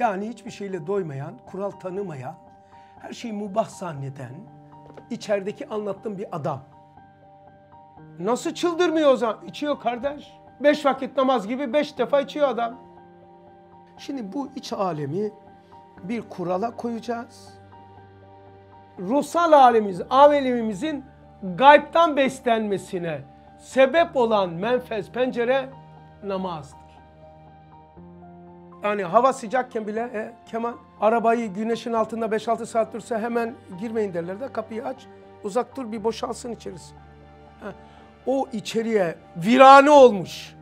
Yani hiçbir şeyle doymayan, kural tanımayan, her şeyi mubah zanneden, içerideki anlattığım bir adam. Nasıl çıldırmıyor o zaman? İçiyor kardeş. Beş vakit namaz gibi beş defa içiyor adam. Şimdi bu iç alemi bir kurala koyacağız. Ruhsal alemimiz, alemimizin gaybtan beslenmesine sebep olan menfez pencere namazdır. Yani hava sıcakken bile e, keman arabayı güneşin altında 5-6 saat dursa hemen girmeyin derler de kapıyı aç uzak dur bir boşalsın içerisi. Ha. O içeriye virane olmuş.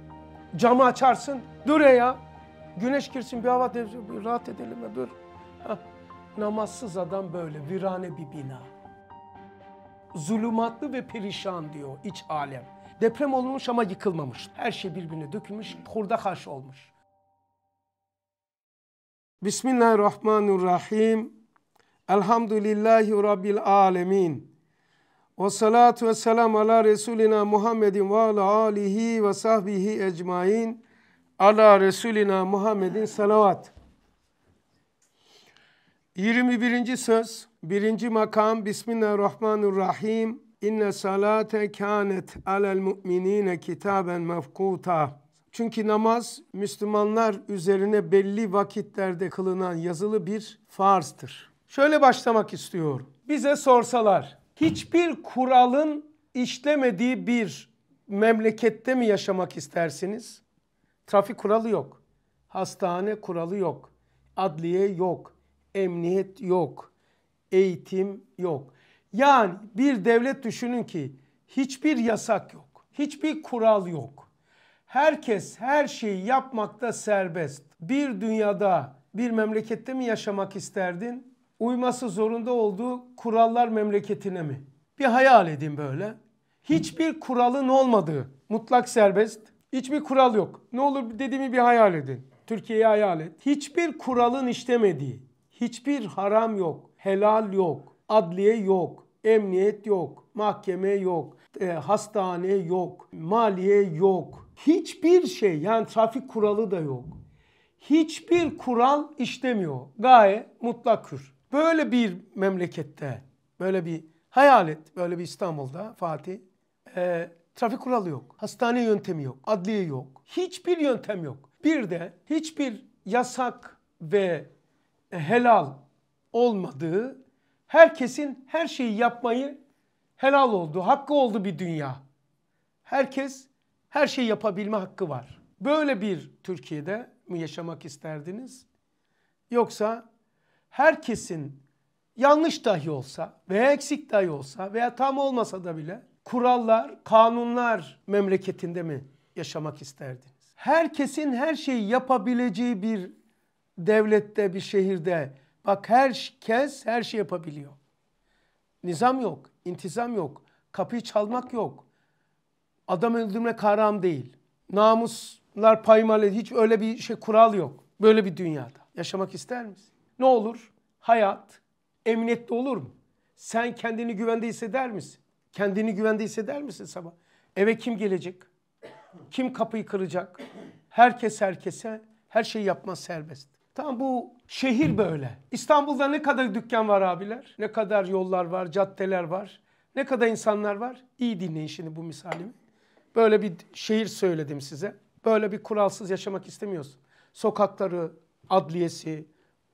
Camı açarsın dur e ya güneş girsin bir hava bir rahat edelim ya e, dur. Ha. Namazsız adam böyle virane bir bina. Zulümatlı ve perişan diyor iç alem. Deprem olmuş ama yıkılmamış. Her şey birbirine dökülmüş, kurda karşı olmuş. Bismillahirrahmanirrahim. Elhamdülillahi Rabbil alemin. Ve salatu ve selam ala Resulina Muhammedin ve ala alihi ve sahbihi ecmain. Ala Resulina Muhammedin salavat. 21. söz, 1. makam Bismillahirrahmanirrahim. İnne salate kânet alel mu'minîne kitaben mefkûta. Çünkü namaz Müslümanlar üzerine belli vakitlerde kılınan yazılı bir farzdır. Şöyle başlamak istiyorum. Bize sorsalar hiçbir kuralın işlemediği bir memlekette mi yaşamak istersiniz? Trafik kuralı yok. Hastane kuralı yok. Adliye yok. Emniyet yok. Eğitim yok. Yani bir devlet düşünün ki hiçbir yasak yok. Hiçbir kural yok. Herkes her şeyi yapmakta serbest. Bir dünyada, bir memlekette mi yaşamak isterdin? Uyması zorunda olduğu kurallar memleketine mi? Bir hayal edin böyle. Hiçbir kuralın olmadığı, mutlak serbest, hiçbir kural yok. Ne olur dediğimi bir hayal edin. Türkiye'yi hayal et. Hiçbir kuralın işlemediği, hiçbir haram yok, helal yok, adliye yok, emniyet yok, mahkeme yok, e, hastane yok, maliye yok, Hiçbir şey yani trafik kuralı da yok. Hiçbir kural işlemiyor. Gaye mutlak hür. Böyle bir memlekette, böyle bir hayal et, böyle bir İstanbul'da Fatih. E, trafik kuralı yok. Hastane yöntemi yok. Adliye yok. Hiçbir yöntem yok. Bir de hiçbir yasak ve e, helal olmadığı, herkesin her şeyi yapmayı helal oldu, hakkı oldu bir dünya. Herkes her şeyi yapabilme hakkı var. Böyle bir Türkiye'de mi yaşamak isterdiniz? Yoksa herkesin yanlış dahi olsa veya eksik dahi olsa veya tam olmasa da bile kurallar, kanunlar memleketinde mi yaşamak isterdiniz? Herkesin her şeyi yapabileceği bir devlette, bir şehirde bak herkes her şey yapabiliyor. Nizam yok, intizam yok, kapıyı çalmak yok, adam öldürme karam değil. Namuslar paymal hiç öyle bir şey kural yok. Böyle bir dünyada yaşamak ister misin? Ne olur? Hayat emniyetli olur mu? Sen kendini güvende hisseder misin? Kendini güvende hisseder misin sabah? Eve kim gelecek? Kim kapıyı kıracak? Herkes herkese her şeyi yapma serbest. Tam bu şehir böyle. İstanbul'da ne kadar dükkan var abiler? Ne kadar yollar var, caddeler var? Ne kadar insanlar var? İyi dinleyin şimdi bu misalimi. Böyle bir şehir söyledim size. Böyle bir kuralsız yaşamak istemiyorsun. Sokakları, adliyesi,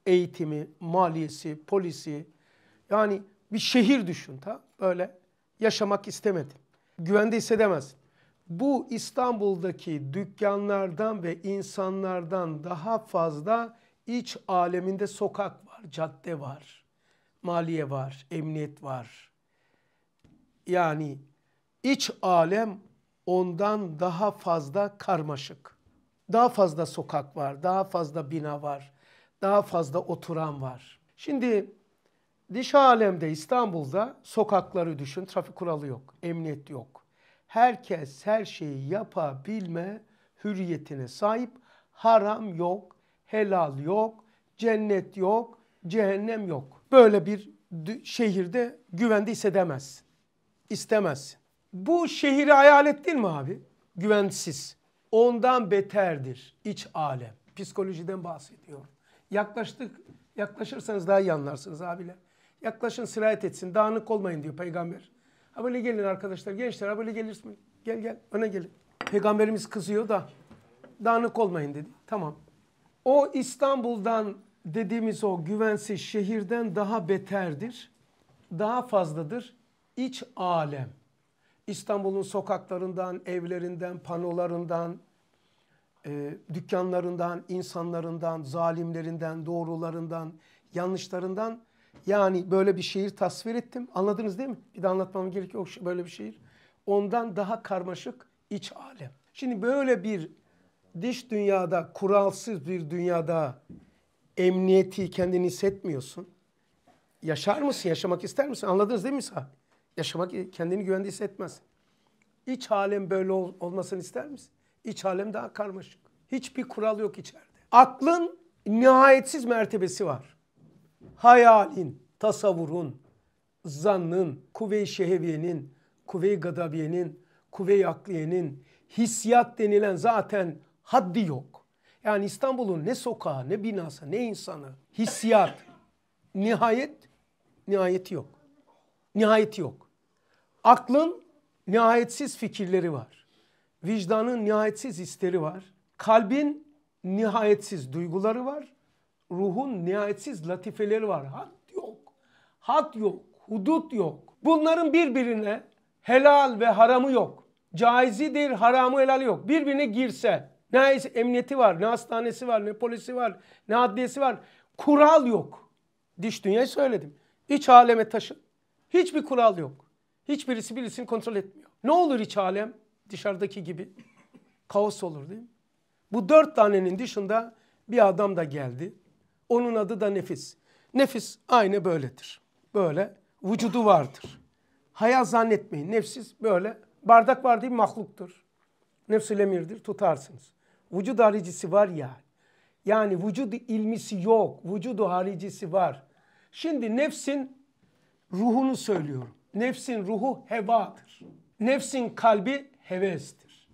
eğitimi, maliyesi, polisi. Yani bir şehir düşün ta böyle yaşamak istemedim. Güvende hissedemezsin. Bu İstanbul'daki dükkanlardan ve insanlardan daha fazla iç aleminde sokak var, cadde var, maliye var, emniyet var. Yani iç alem ondan daha fazla karmaşık. Daha fazla sokak var, daha fazla bina var, daha fazla oturan var. Şimdi dış alemde İstanbul'da sokakları düşün, trafik kuralı yok, emniyet yok. Herkes her şeyi yapabilme hürriyetine sahip. Haram yok, helal yok, cennet yok, cehennem yok. Böyle bir şehirde güvende hissedemezsin, istemezsin. Bu şehri hayal ettin mi abi? Güvensiz. Ondan beterdir iç alem. Psikolojiden bahsediyor. Yaklaştık, yaklaşırsanız daha iyi anlarsınız abiler. Yaklaşın sirayet etsin, dağınık olmayın diyor peygamber. Ha böyle gelin arkadaşlar, gençler ha böyle gelirsin. Gel gel, öne gelin. Peygamberimiz kızıyor da dağınık olmayın dedi. Tamam. O İstanbul'dan dediğimiz o güvensiz şehirden daha beterdir. Daha fazladır iç alem. İstanbul'un sokaklarından, evlerinden, panolarından, e, dükkanlarından, insanlarından, zalimlerinden, doğrularından, yanlışlarından yani böyle bir şehir tasvir ettim. Anladınız değil mi? Bir de anlatmam gerekiyor böyle bir şehir. Ondan daha karmaşık iç alem. Şimdi böyle bir dış dünyada, kuralsız bir dünyada emniyeti kendini hissetmiyorsun. Yaşar mısın? Yaşamak ister misin? Anladınız değil mi sahibi? Yaşamak kendini güvende hissetmez. İç alem böyle ol, olmasını ister misin? İç alem daha karmaşık. Hiçbir kural yok içeride. Aklın nihayetsiz mertebesi var. Hayalin, tasavvurun, zannın, kuvve-i şeheviyenin, kuvve-i gadabiyenin, kuvve-i akliyenin, hissiyat denilen zaten haddi yok. Yani İstanbul'un ne sokağı, ne binası, ne insanı, hissiyat, nihayet, nihayeti yok nihayeti yok. Aklın nihayetsiz fikirleri var. Vicdanın nihayetsiz hisleri var. Kalbin nihayetsiz duyguları var. Ruhun nihayetsiz latifeleri var. Hat yok. Hat yok. Hudut yok. Bunların birbirine helal ve haramı yok. Caizidir, haramı helali yok. Birbirine girse ne emniyeti var, ne hastanesi var, ne polisi var, ne adliyesi var. Kural yok. Diş dünyayı söyledim. İç aleme taşın. Hiçbir kural yok. Hiçbirisi birisini kontrol etmiyor. Ne olur iç alem dışarıdaki gibi? Kaos olur değil mi? Bu dört tanenin dışında bir adam da geldi. Onun adı da nefis. Nefis aynı böyledir. Böyle vücudu vardır. Hayal zannetmeyin. Nefsiz böyle bardak var değil mahluktur. Nefsül emirdir tutarsınız. Vücud haricisi var ya. Yani vücud ilmisi yok. Vücudu haricisi var. Şimdi nefsin ruhunu söylüyorum. Nefsin ruhu hevadır. Nefsin kalbi hevestir.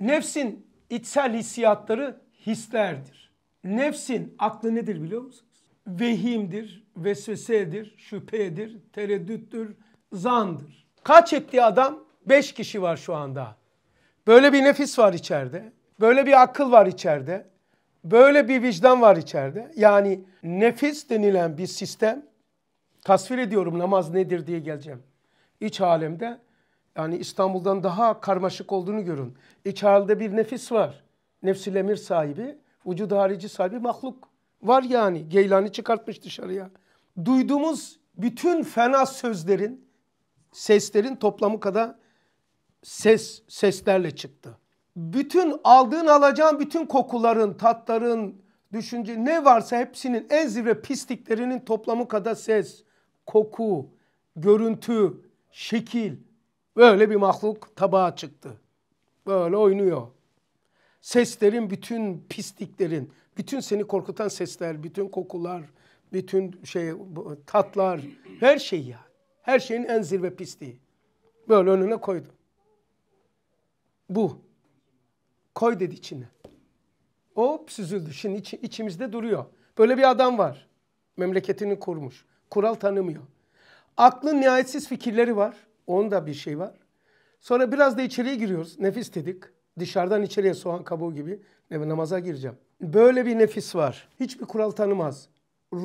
Nefsin içsel hissiyatları hislerdir. Nefsin aklı nedir biliyor musunuz? Vehimdir, vesvesedir, şüphedir, tereddüttür, zandır. Kaç etti adam? Beş kişi var şu anda. Böyle bir nefis var içeride. Böyle bir akıl var içeride. Böyle bir vicdan var içeride. Yani nefis denilen bir sistem tasvir ediyorum namaz nedir diye geleceğim. İç alemde yani İstanbul'dan daha karmaşık olduğunu görün. İç halde bir nefis var. Nefsil emir sahibi, vücud harici sahibi mahluk. Var yani Geylani çıkartmış dışarıya. Duyduğumuz bütün fena sözlerin, seslerin toplamı kadar ses seslerle çıktı. Bütün aldığın alacağın bütün kokuların, tatların, düşünce ne varsa hepsinin en zirve pisliklerinin toplamı kadar ses koku, görüntü, şekil böyle bir mahluk tabağa çıktı. Böyle oynuyor. Seslerin bütün pisliklerin, bütün seni korkutan sesler, bütün kokular, bütün şey tatlar, her şey ya. Her şeyin en zirve pisliği. Böyle önüne koydu. Bu. Koy dedi içine. Hop süzüldü. Şimdi iç, içimizde duruyor. Böyle bir adam var. Memleketini kurmuş. Kural tanımıyor. Aklın nihayetsiz fikirleri var. Onda bir şey var. Sonra biraz da içeriye giriyoruz. Nefis dedik. Dışarıdan içeriye soğan kabuğu gibi namaza gireceğim. Böyle bir nefis var. Hiçbir kural tanımaz.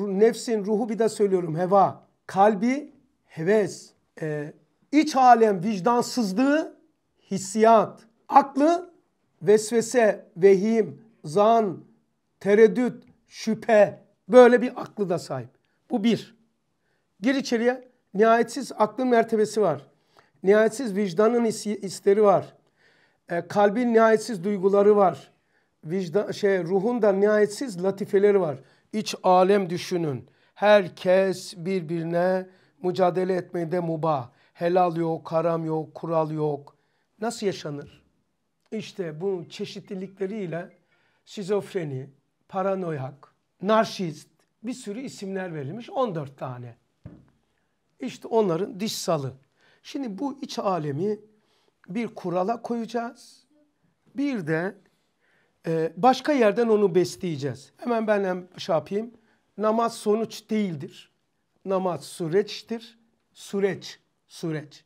Nefsin ruhu bir de söylüyorum heva. Kalbi heves. E, iç alem vicdansızlığı hissiyat. Aklı vesvese, vehim, zan, tereddüt, şüphe. Böyle bir aklı da sahip. Bu bir. Gir içeriye. Nihayetsiz aklın mertebesi var. Nihayetsiz vicdanın hisleri var. E, kalbin nihayetsiz duyguları var. Vicdan, şey, ruhun da nihayetsiz latifeleri var. İç alem düşünün. Herkes birbirine mücadele etmede mubah. Helal yok, haram yok, kural yok. Nasıl yaşanır? İşte bu çeşitlilikleriyle şizofreni, paranoyak, narşist bir sürü isimler verilmiş 14 tane. İşte onların diş salı. Şimdi bu iç alemi bir kurala koyacağız. Bir de e, başka yerden onu besleyeceğiz. Hemen ben hem şey yapayım. Namaz sonuç değildir. Namaz süreçtir. Süreç, süreç.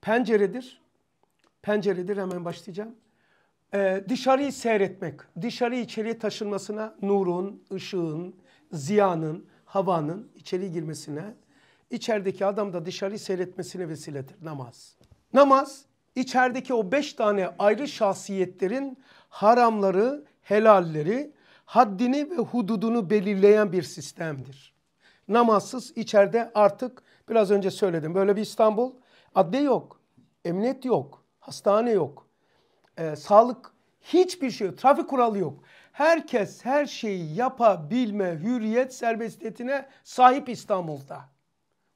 Penceredir. Penceredir hemen başlayacağım. E, dışarıyı seyretmek, dışarı içeriye taşınmasına nurun, ışığın, ziyanın, havanın içeri girmesine içerideki adam da dışarıyı seyretmesine vesiledir namaz. Namaz içerideki o beş tane ayrı şahsiyetlerin haramları, helalleri, haddini ve hududunu belirleyen bir sistemdir. Namazsız içeride artık biraz önce söyledim böyle bir İstanbul adli yok, emniyet yok, hastane yok, e, sağlık hiçbir şey yok, trafik kuralı yok. Herkes her şeyi yapabilme hürriyet serbestiyetine sahip İstanbul'da.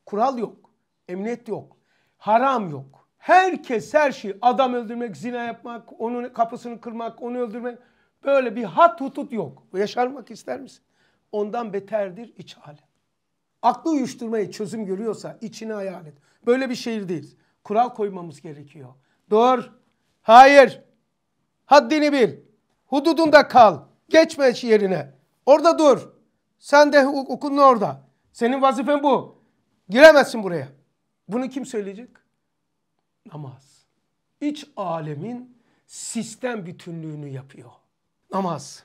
Kural yok. Emniyet yok. Haram yok. Herkes her şeyi adam öldürmek, zina yapmak, onun kapısını kırmak, onu öldürmek. Böyle bir hat hutut yok. Yaşarmak ister misin? Ondan beterdir iç hali. Aklı uyuşturmayı çözüm görüyorsa içine hayal et. Böyle bir şehir değiliz. Kural koymamız gerekiyor. Dur. Hayır. Haddini bil. Hududunda kal. Geçme yerine. Orada dur. Sen de hukukun orada. Senin vazifen bu. Giremezsin buraya. Bunu kim söyleyecek? Namaz. İç alemin sistem bütünlüğünü yapıyor. Namaz.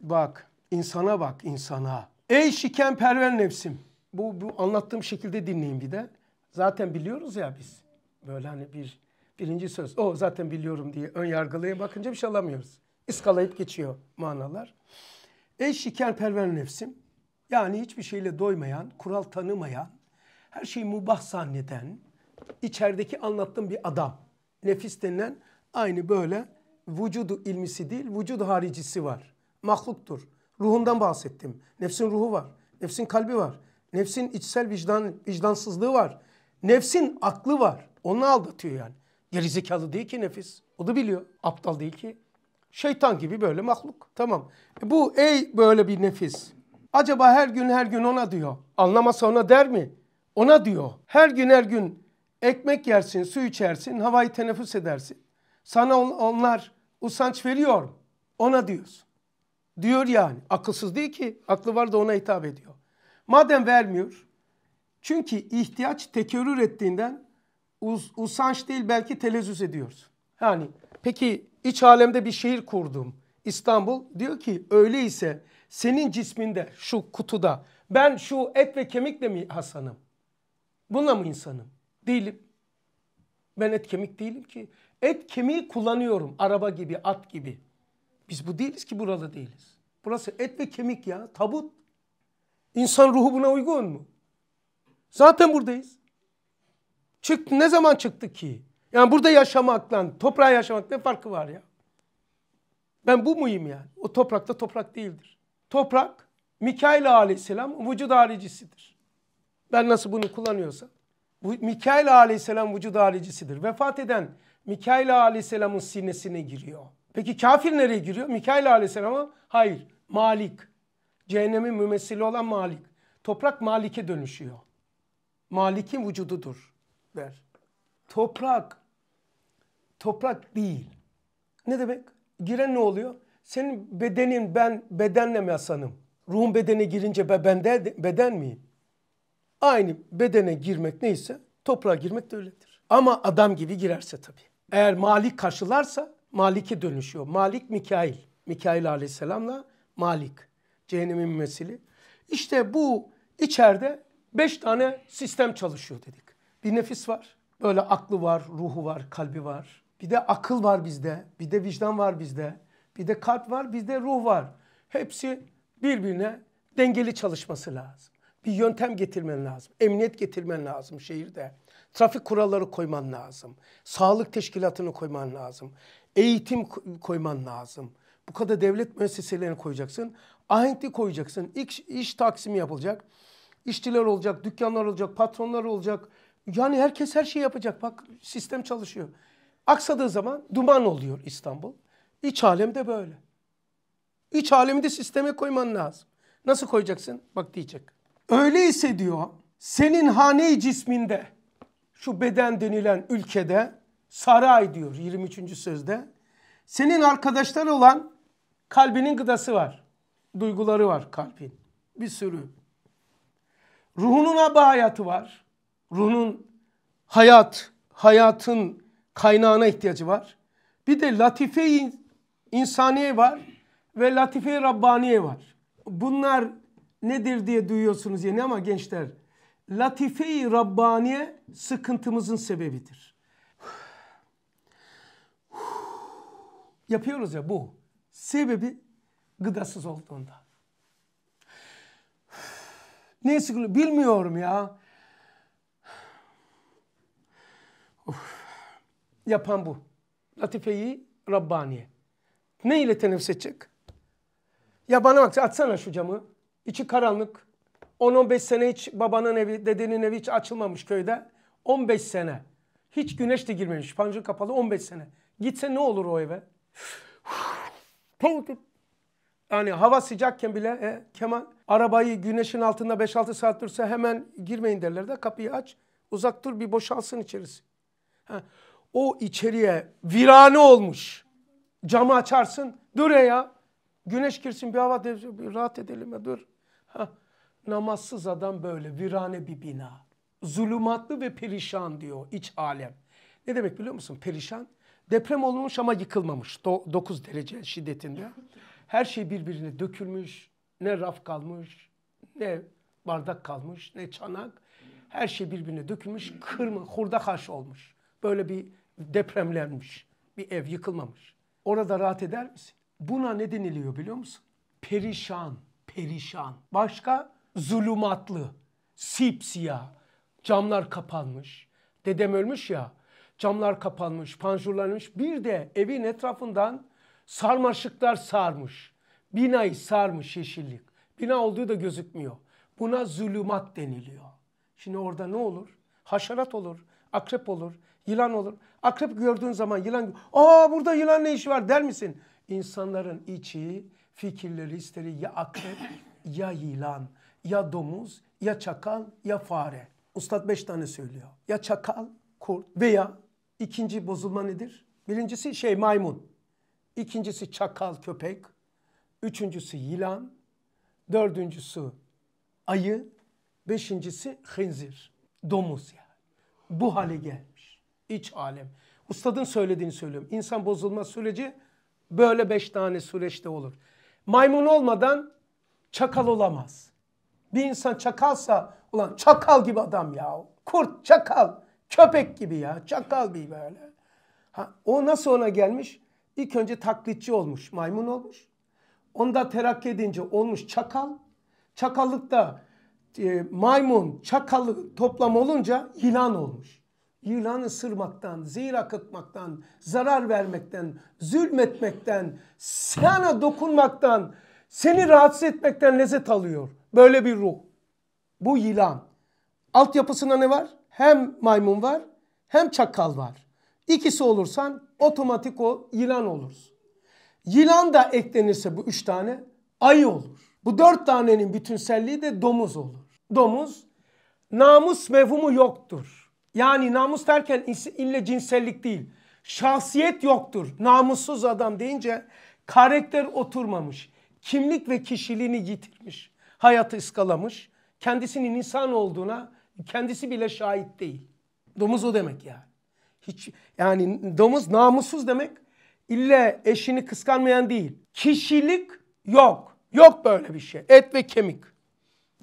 Bak insana bak insana. Ey şikenperver nefsim. Bu, bu anlattığım şekilde dinleyin bir de. Zaten biliyoruz ya biz. Böyle hani bir birinci söz. O zaten biliyorum diye ön yargılıya bakınca bir şey alamıyoruz. İskalayıp geçiyor manalar. Ey şikenperver nefsim. Yani hiçbir şeyle doymayan, kural tanımayan, her şeyi mubah zanneden, içerideki anlattığım bir adam. Nefis denilen aynı böyle vücudu ilmisi değil, vücud haricisi var. Mahluktur. Ruhundan bahsettim. Nefsin ruhu var. Nefsin kalbi var. Nefsin içsel vicdan, vicdansızlığı var. Nefsin aklı var. Onu aldatıyor yani. Gerizekalı değil ki nefis. O da biliyor. Aptal değil ki. Şeytan gibi böyle mahluk. Tamam. E bu ey böyle bir nefis. Acaba her gün her gün ona diyor. Anlamasa ona der mi? Ona diyor her gün her gün ekmek yersin, su içersin, havayı teneffüs edersin. Sana on, onlar usanç veriyor. Ona diyorsun. Diyor yani. Akılsız değil ki. Aklı var da ona hitap ediyor. Madem vermiyor. Çünkü ihtiyaç tekerrür ettiğinden us, usanç değil belki telezüz ediyoruz. Yani peki iç alemde bir şehir kurdum. İstanbul diyor ki öyleyse senin cisminde şu kutuda ben şu et ve kemikle mi Hasan'ım? Buna mı insanım? Değilim. Ben et kemik değilim ki. Et kemiği kullanıyorum. Araba gibi, at gibi. Biz bu değiliz ki burada değiliz. Burası et ve kemik ya. Tabut. İnsan ruhu buna uygun mu? Zaten buradayız. Çıktı. Ne zaman çıktı ki? Yani burada yaşamakla, toprağa yaşamak ne farkı var ya? Ben bu muyum yani? O toprakta toprak değildir. Toprak Mikail aleyhisselam vücut haricisidir. Ben nasıl bunu kullanıyorsam, Bu Mikail aleyhisselam vücud halicisidir. Vefat eden Mikail aleyhisselamın sinesine giriyor. Peki kafir nereye giriyor? Mikail aleyhisselama hayır. Malik. Cehennemin mümessili olan Malik. Toprak Malik'e dönüşüyor. Malik'in vücududur der. Toprak. Toprak değil. Ne demek? Giren ne oluyor? Senin bedenin ben bedenle mi asanım? Ruhun bedene girince ben de beden miyim? Aynı bedene girmek neyse toprağa girmek de öyledir. Ama adam gibi girerse tabii. Eğer Malik karşılarsa Malik'e dönüşüyor. Malik Mikail. Mikail aleyhisselamla Malik. Cehennemin mesili. İşte bu içeride beş tane sistem çalışıyor dedik. Bir nefis var. Böyle aklı var, ruhu var, kalbi var. Bir de akıl var bizde. Bir de vicdan var bizde. Bir de kalp var, bizde ruh var. Hepsi birbirine dengeli çalışması lazım bir yöntem getirmen lazım. Emniyet getirmen lazım şehirde. Trafik kuralları koyman lazım. Sağlık teşkilatını koyman lazım. Eğitim koyman lazım. Bu kadar devlet müesseselerini koyacaksın. Ahenkli koyacaksın. İş, iş taksimi yapılacak. İşçiler olacak, dükkanlar olacak, patronlar olacak. Yani herkes her şeyi yapacak. Bak sistem çalışıyor. Aksadığı zaman duman oluyor İstanbul. İç alemde böyle. İç alemde sisteme koyman lazım. Nasıl koyacaksın? Bak diyecek. Öyleyse diyor senin hane cisminde şu beden denilen ülkede saray diyor 23. sözde. Senin arkadaşlar olan kalbinin gıdası var. Duyguları var kalbin. Bir sürü. Ruhunun aba hayatı var. Ruhunun hayat, hayatın kaynağına ihtiyacı var. Bir de latife insaniye var ve latife rabbaniye var. Bunlar nedir diye duyuyorsunuz yeni ama gençler latife-i Rabbaniye sıkıntımızın sebebidir. Yapıyoruz ya bu. Sebebi gıdasız olduğunda. Neye sıkılıyor bilmiyorum ya. Yapan bu. Latifeyi Rabbaniye. Ne ile teneffüs edecek? Ya bana bak atsana şu camı. İçi karanlık. 10-15 sene hiç babanın evi, dedenin evi hiç açılmamış köyde. 15 sene. Hiç güneş de girmemiş. Panjur kapalı 15 sene. Gitse ne olur o eve? Yani hava sıcakken bile e, Kemal arabayı güneşin altında 5-6 saat dursa hemen girmeyin derler de kapıyı aç. Uzak dur bir boşalsın içerisi. Ha, o içeriye virane olmuş. Camı açarsın. Dur ya. Güneş girsin bir hava bir rahat edelim ya dur namazsız adam böyle virane bir bina. Zulümatlı ve perişan diyor iç alem. Ne demek biliyor musun? Perişan. Deprem olmuş ama yıkılmamış. Do 9 derece şiddetinde. Her şey birbirine dökülmüş. Ne raf kalmış, ne bardak kalmış, ne çanak. Her şey birbirine dökülmüş. Kırma, hurda haş olmuş. Böyle bir depremlenmiş. Bir ev yıkılmamış. Orada rahat eder misin? Buna ne deniliyor biliyor musun? Perişan perişan. Başka zulümatlı, sipsiyah. Camlar kapanmış. Dedem ölmüş ya. Camlar kapanmış, panjurlanmış. Bir de evin etrafından sarmaşıklar sarmış. Binayı sarmış yeşillik. Bina olduğu da gözükmüyor. Buna zulümat deniliyor. Şimdi orada ne olur? Haşerat olur, akrep olur, yılan olur. Akrep gördüğün zaman yılan, aa burada yılan ne işi var der misin? İnsanların içi fikirleri ister ya akrep ya yılan ya domuz ya çakal ya fare. Ustad beş tane söylüyor. Ya çakal, kurt veya ikinci bozulma nedir? Birincisi şey maymun. İkincisi çakal köpek. Üçüncüsü yılan. Dördüncüsü ayı. Beşincisi hınzir. Domuz yani. Bu hale gelmiş. İç alem. Ustadın söylediğini söylüyorum. İnsan bozulma süreci böyle beş tane süreçte olur maymun olmadan çakal olamaz. Bir insan çakalsa ulan çakal gibi adam ya. Kurt çakal. Köpek gibi ya. Çakal gibi böyle. Ha, o nasıl ona gelmiş? İlk önce taklitçi olmuş. Maymun olmuş. Onda terakki edince olmuş çakal. Çakallıkta e, maymun, çakalı toplam olunca yılan olmuş yılan ısırmaktan, zehir akıtmaktan, zarar vermekten, zulmetmekten, sana dokunmaktan, seni rahatsız etmekten lezzet alıyor. Böyle bir ruh. Bu yılan. Altyapısına ne var? Hem maymun var hem çakal var. İkisi olursan otomatik o yılan olursun. Yılan da eklenirse bu üç tane ayı olur. Bu dört tanenin bütünselliği de domuz olur. Domuz namus mevhumu yoktur. Yani namus derken ille cinsellik değil. Şahsiyet yoktur. Namussuz adam deyince karakter oturmamış. Kimlik ve kişiliğini yitirmiş. Hayatı ıskalamış. Kendisinin insan olduğuna kendisi bile şahit değil. Domuz o demek yani. Hiç, yani domuz namussuz demek ille eşini kıskanmayan değil. Kişilik yok. Yok böyle bir şey. Et ve kemik.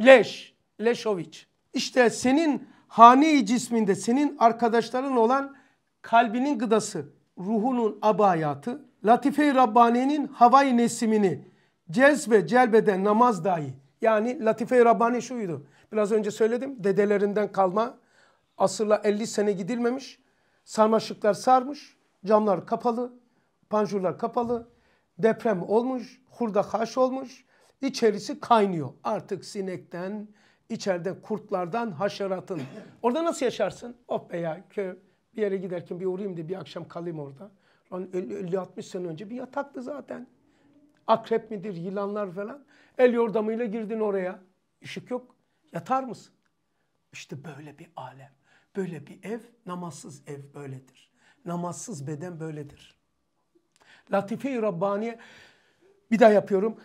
Leş. Leşoviç. İşte senin hane cisminde senin arkadaşların olan kalbinin gıdası, ruhunun abayatı, latife-i Rabbani'nin havai nesimini cezbe celbede namaz dahi. Yani latife-i Rabbani şuydu. Biraz önce söyledim dedelerinden kalma asırla 50 sene gidilmemiş. Sarmaşıklar sarmış, camlar kapalı, panjurlar kapalı. Deprem olmuş, hurda haş olmuş. İçerisi kaynıyor. Artık sinekten, İçeride kurtlardan, haşeratın. Orada nasıl yaşarsın? Oh be ya köy. Bir yere giderken bir uğrayayım diye bir akşam kalayım orada. Lan 50-60 sene önce bir yataktı zaten. Akrep midir, yılanlar falan. El yordamıyla girdin oraya. Işık yok. Yatar mısın? İşte böyle bir alem. Böyle bir ev, namazsız ev böyledir. Namazsız beden böyledir. Latife-i Rabbaniye, bir daha yapıyorum.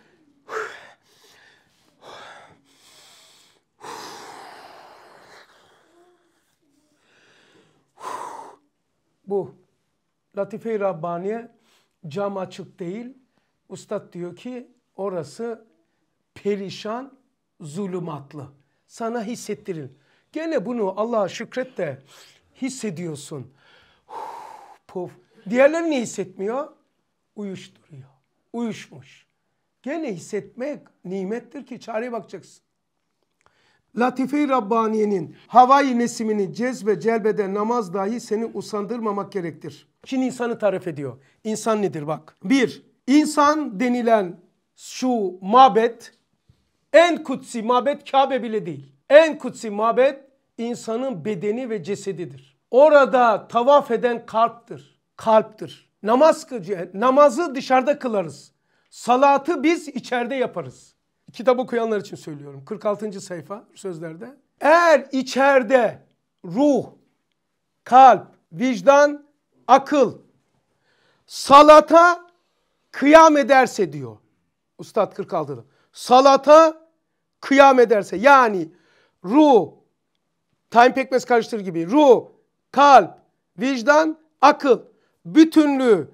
bu Latife-i Rabbaniye cam açık değil. Ustad diyor ki orası perişan zulümatlı. Sana hissettirin. Gene bunu Allah'a şükret de hissediyorsun. Uf, puf. Diğerlerini hissetmiyor. Uyuşturuyor. Uyuşmuş. Gene hissetmek nimettir ki çareye bakacaksın. Latife-i Rabbaniye'nin havai nesimini cezbe celbede namaz dahi seni usandırmamak gerektir. Şimdi insanı tarif ediyor. İnsan nedir bak. Bir, insan denilen şu mabet en kutsi mabet Kabe bile değil. En kutsi mabet insanın bedeni ve cesedidir. Orada tavaf eden kalptir. Kalptir. Namaz, kıcı namazı dışarıda kılarız. Salatı biz içeride yaparız. Kitap okuyanlar için söylüyorum. 46. sayfa sözlerde. Eğer içeride ruh, kalp, vicdan, akıl salata kıyam ederse diyor. Ustad 46'da. Salata kıyam ederse yani ruh, tayin pekmez karıştır gibi ruh, kalp, vicdan, akıl, bütünlüğü,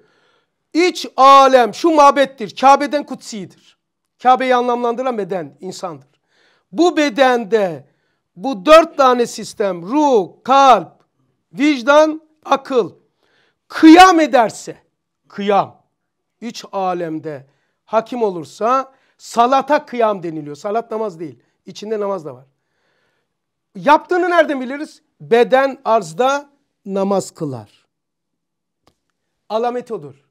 iç alem şu mabettir. Kabe'den kutsidir. Kabe'yi anlamlandıran beden insandır. Bu bedende bu dört tane sistem ruh, kalp, vicdan, akıl kıyam ederse kıyam üç alemde hakim olursa salata kıyam deniliyor. Salat namaz değil. İçinde namaz da var. Yaptığını nereden biliriz? Beden arzda namaz kılar. Alamet odur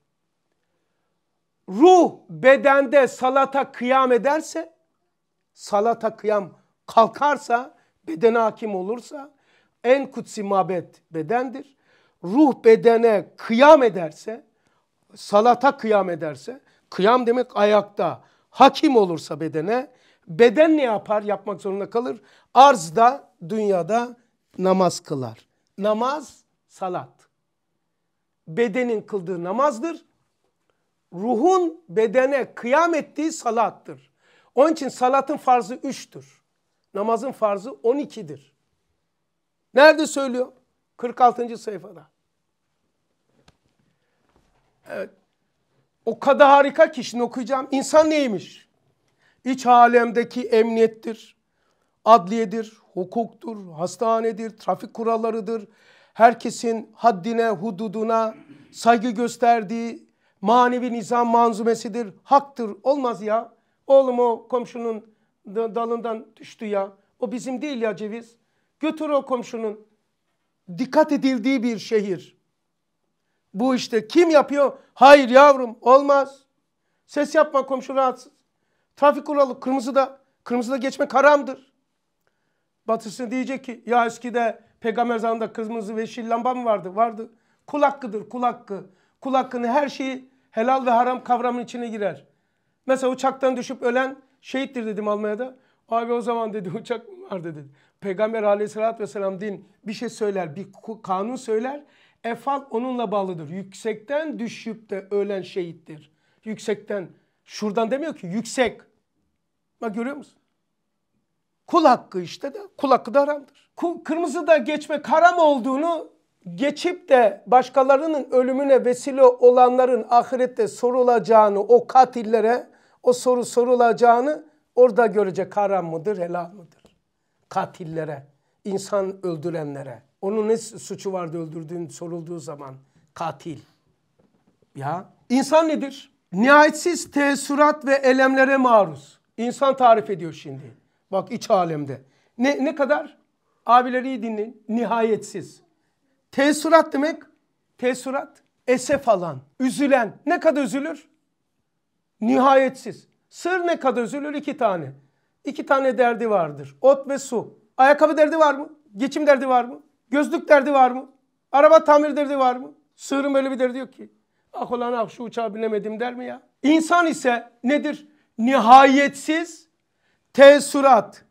ruh bedende salata kıyam ederse, salata kıyam kalkarsa, bedene hakim olursa, en kutsi mabet bedendir. Ruh bedene kıyam ederse, salata kıyam ederse, kıyam demek ayakta, hakim olursa bedene, beden ne yapar? Yapmak zorunda kalır. Arzda, dünyada namaz kılar. Namaz, salat. Bedenin kıldığı namazdır ruhun bedene kıyam ettiği salattır. Onun için salatın farzı üçtür. Namazın farzı on ikidir. Nerede söylüyor? 46. sayfada. Evet. O kadar harika ki şimdi okuyacağım. İnsan neymiş? İç alemdeki emniyettir, adliyedir, hukuktur, hastanedir, trafik kurallarıdır. Herkesin haddine, hududuna saygı gösterdiği manevi nizam manzumesidir, haktır. Olmaz ya. Oğlum o komşunun dalından düştü ya. O bizim değil ya ceviz. Götür o komşunun. Dikkat edildiği bir şehir. Bu işte kim yapıyor? Hayır yavrum olmaz. Ses yapma komşu rahatsız. Trafik kuralı kırmızıda. Kırmızıda geçme karamdır. Batısı diyecek ki ya eskide peygamber zamanında kırmızı ve yeşil lamba mı vardı? Vardı. Kul hakkıdır kul hakkı. Kul hakkını her şeyi helal ve haram kavramın içine girer. Mesela uçaktan düşüp ölen şehittir dedim Almanya'da. Abi o zaman dedi uçak mı vardı dedi. Peygamber aleyhissalatü vesselam din bir şey söyler, bir kanun söyler. Efal onunla bağlıdır. Yüksekten düşüp de ölen şehittir. Yüksekten. Şuradan demiyor ki yüksek. Bak görüyor musun? Kul hakkı işte de kul hakkı da haramdır. Kul, kırmızıda geçmek haram olduğunu geçip de başkalarının ölümüne vesile olanların ahirette sorulacağını o katillere o soru sorulacağını orada görecek haram mıdır helal mıdır? Katillere, insan öldürenlere. Onun ne suçu vardı öldürdüğün sorulduğu zaman katil. Ya insan nedir? Nihayetsiz tesurat ve elemlere maruz. İnsan tarif ediyor şimdi. Bak iç alemde. Ne, ne kadar? Abileri iyi dinleyin. Nihayetsiz. Tesurat demek tesurat, esef alan, üzülen ne kadar üzülür? Nihayetsiz. Sır ne kadar üzülür? İki tane. İki tane derdi vardır. Ot ve su. Ayakkabı derdi var mı? Geçim derdi var mı? Gözlük derdi var mı? Araba tamir derdi var mı? Sığırın böyle bir derdi yok ki. Ah ulan ah şu uçağı binemedim der mi ya? İnsan ise nedir? Nihayetsiz tesurat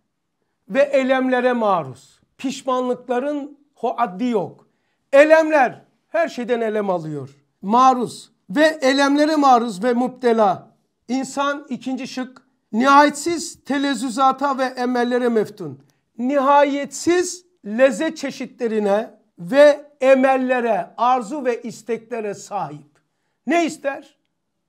ve elemlere maruz. Pişmanlıkların hoaddi yok. Elemler her şeyden elem alıyor. Maruz ve elemlere maruz ve müptela. İnsan ikinci şık nihayetsiz telezzüzata ve emellere meftun. Nihayetsiz leze çeşitlerine ve emellere, arzu ve isteklere sahip. Ne ister?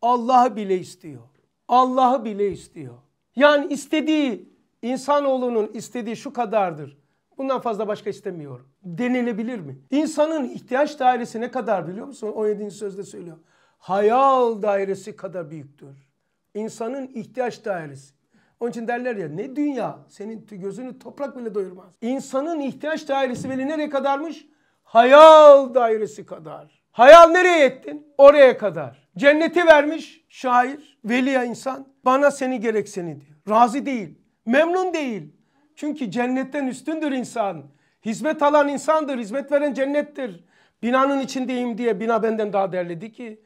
Allah'ı bile istiyor. Allah'ı bile istiyor. Yani istediği insanoğlunun istediği şu kadardır. Bundan fazla başka istemiyorum. Denilebilir mi? İnsanın ihtiyaç dairesi ne kadar biliyor musun? 17. sözde söylüyor. Hayal dairesi kadar büyüktür. İnsanın ihtiyaç dairesi. Onun için derler ya ne dünya senin gözünü toprak bile doyurmaz. İnsanın ihtiyaç dairesi veli nereye kadarmış? Hayal dairesi kadar. Hayal nereye ettin? Oraya kadar. Cenneti vermiş şair, veliya insan. Bana seni gerek seni diyor. Razı değil, memnun değil. Çünkü cennetten üstündür insan. Hizmet alan insandır, hizmet veren cennettir. Binanın içindeyim diye bina benden daha değerliydi ki.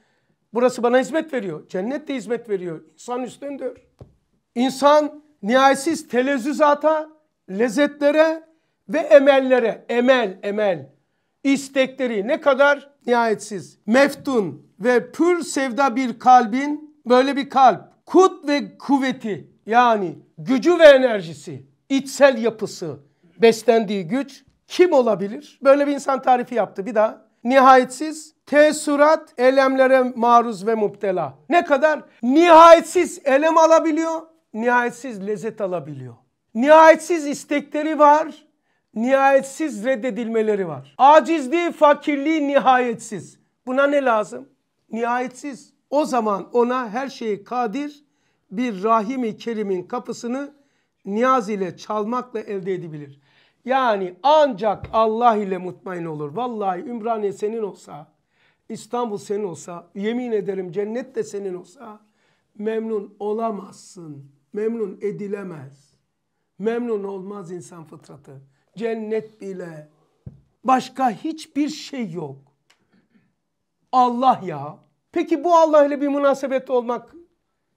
Burası bana hizmet veriyor. Cennet de hizmet veriyor. İnsan üstündür. İnsan nihayetsiz telezzüzata, lezzetlere ve emellere, emel, emel, istekleri ne kadar nihayetsiz. Meftun ve pür sevda bir kalbin böyle bir kalp, kut ve kuvveti yani gücü ve enerjisi içsel yapısı, beslendiği güç kim olabilir? Böyle bir insan tarifi yaptı bir daha. Nihayetsiz tesurat elemlere maruz ve muptela. Ne kadar? Nihayetsiz elem alabiliyor, nihayetsiz lezzet alabiliyor. Nihayetsiz istekleri var, nihayetsiz reddedilmeleri var. Acizliği, fakirliği nihayetsiz. Buna ne lazım? Nihayetsiz. O zaman ona her şeyi kadir bir rahimi kerimin kapısını niyaz ile çalmakla elde edebilir. Yani ancak Allah ile mutmain olur. Vallahi Ümraniye senin olsa, İstanbul senin olsa, yemin ederim cennet de senin olsa memnun olamazsın. Memnun edilemez. Memnun olmaz insan fıtratı. Cennet bile. Başka hiçbir şey yok. Allah ya. Peki bu Allah ile bir münasebet olmak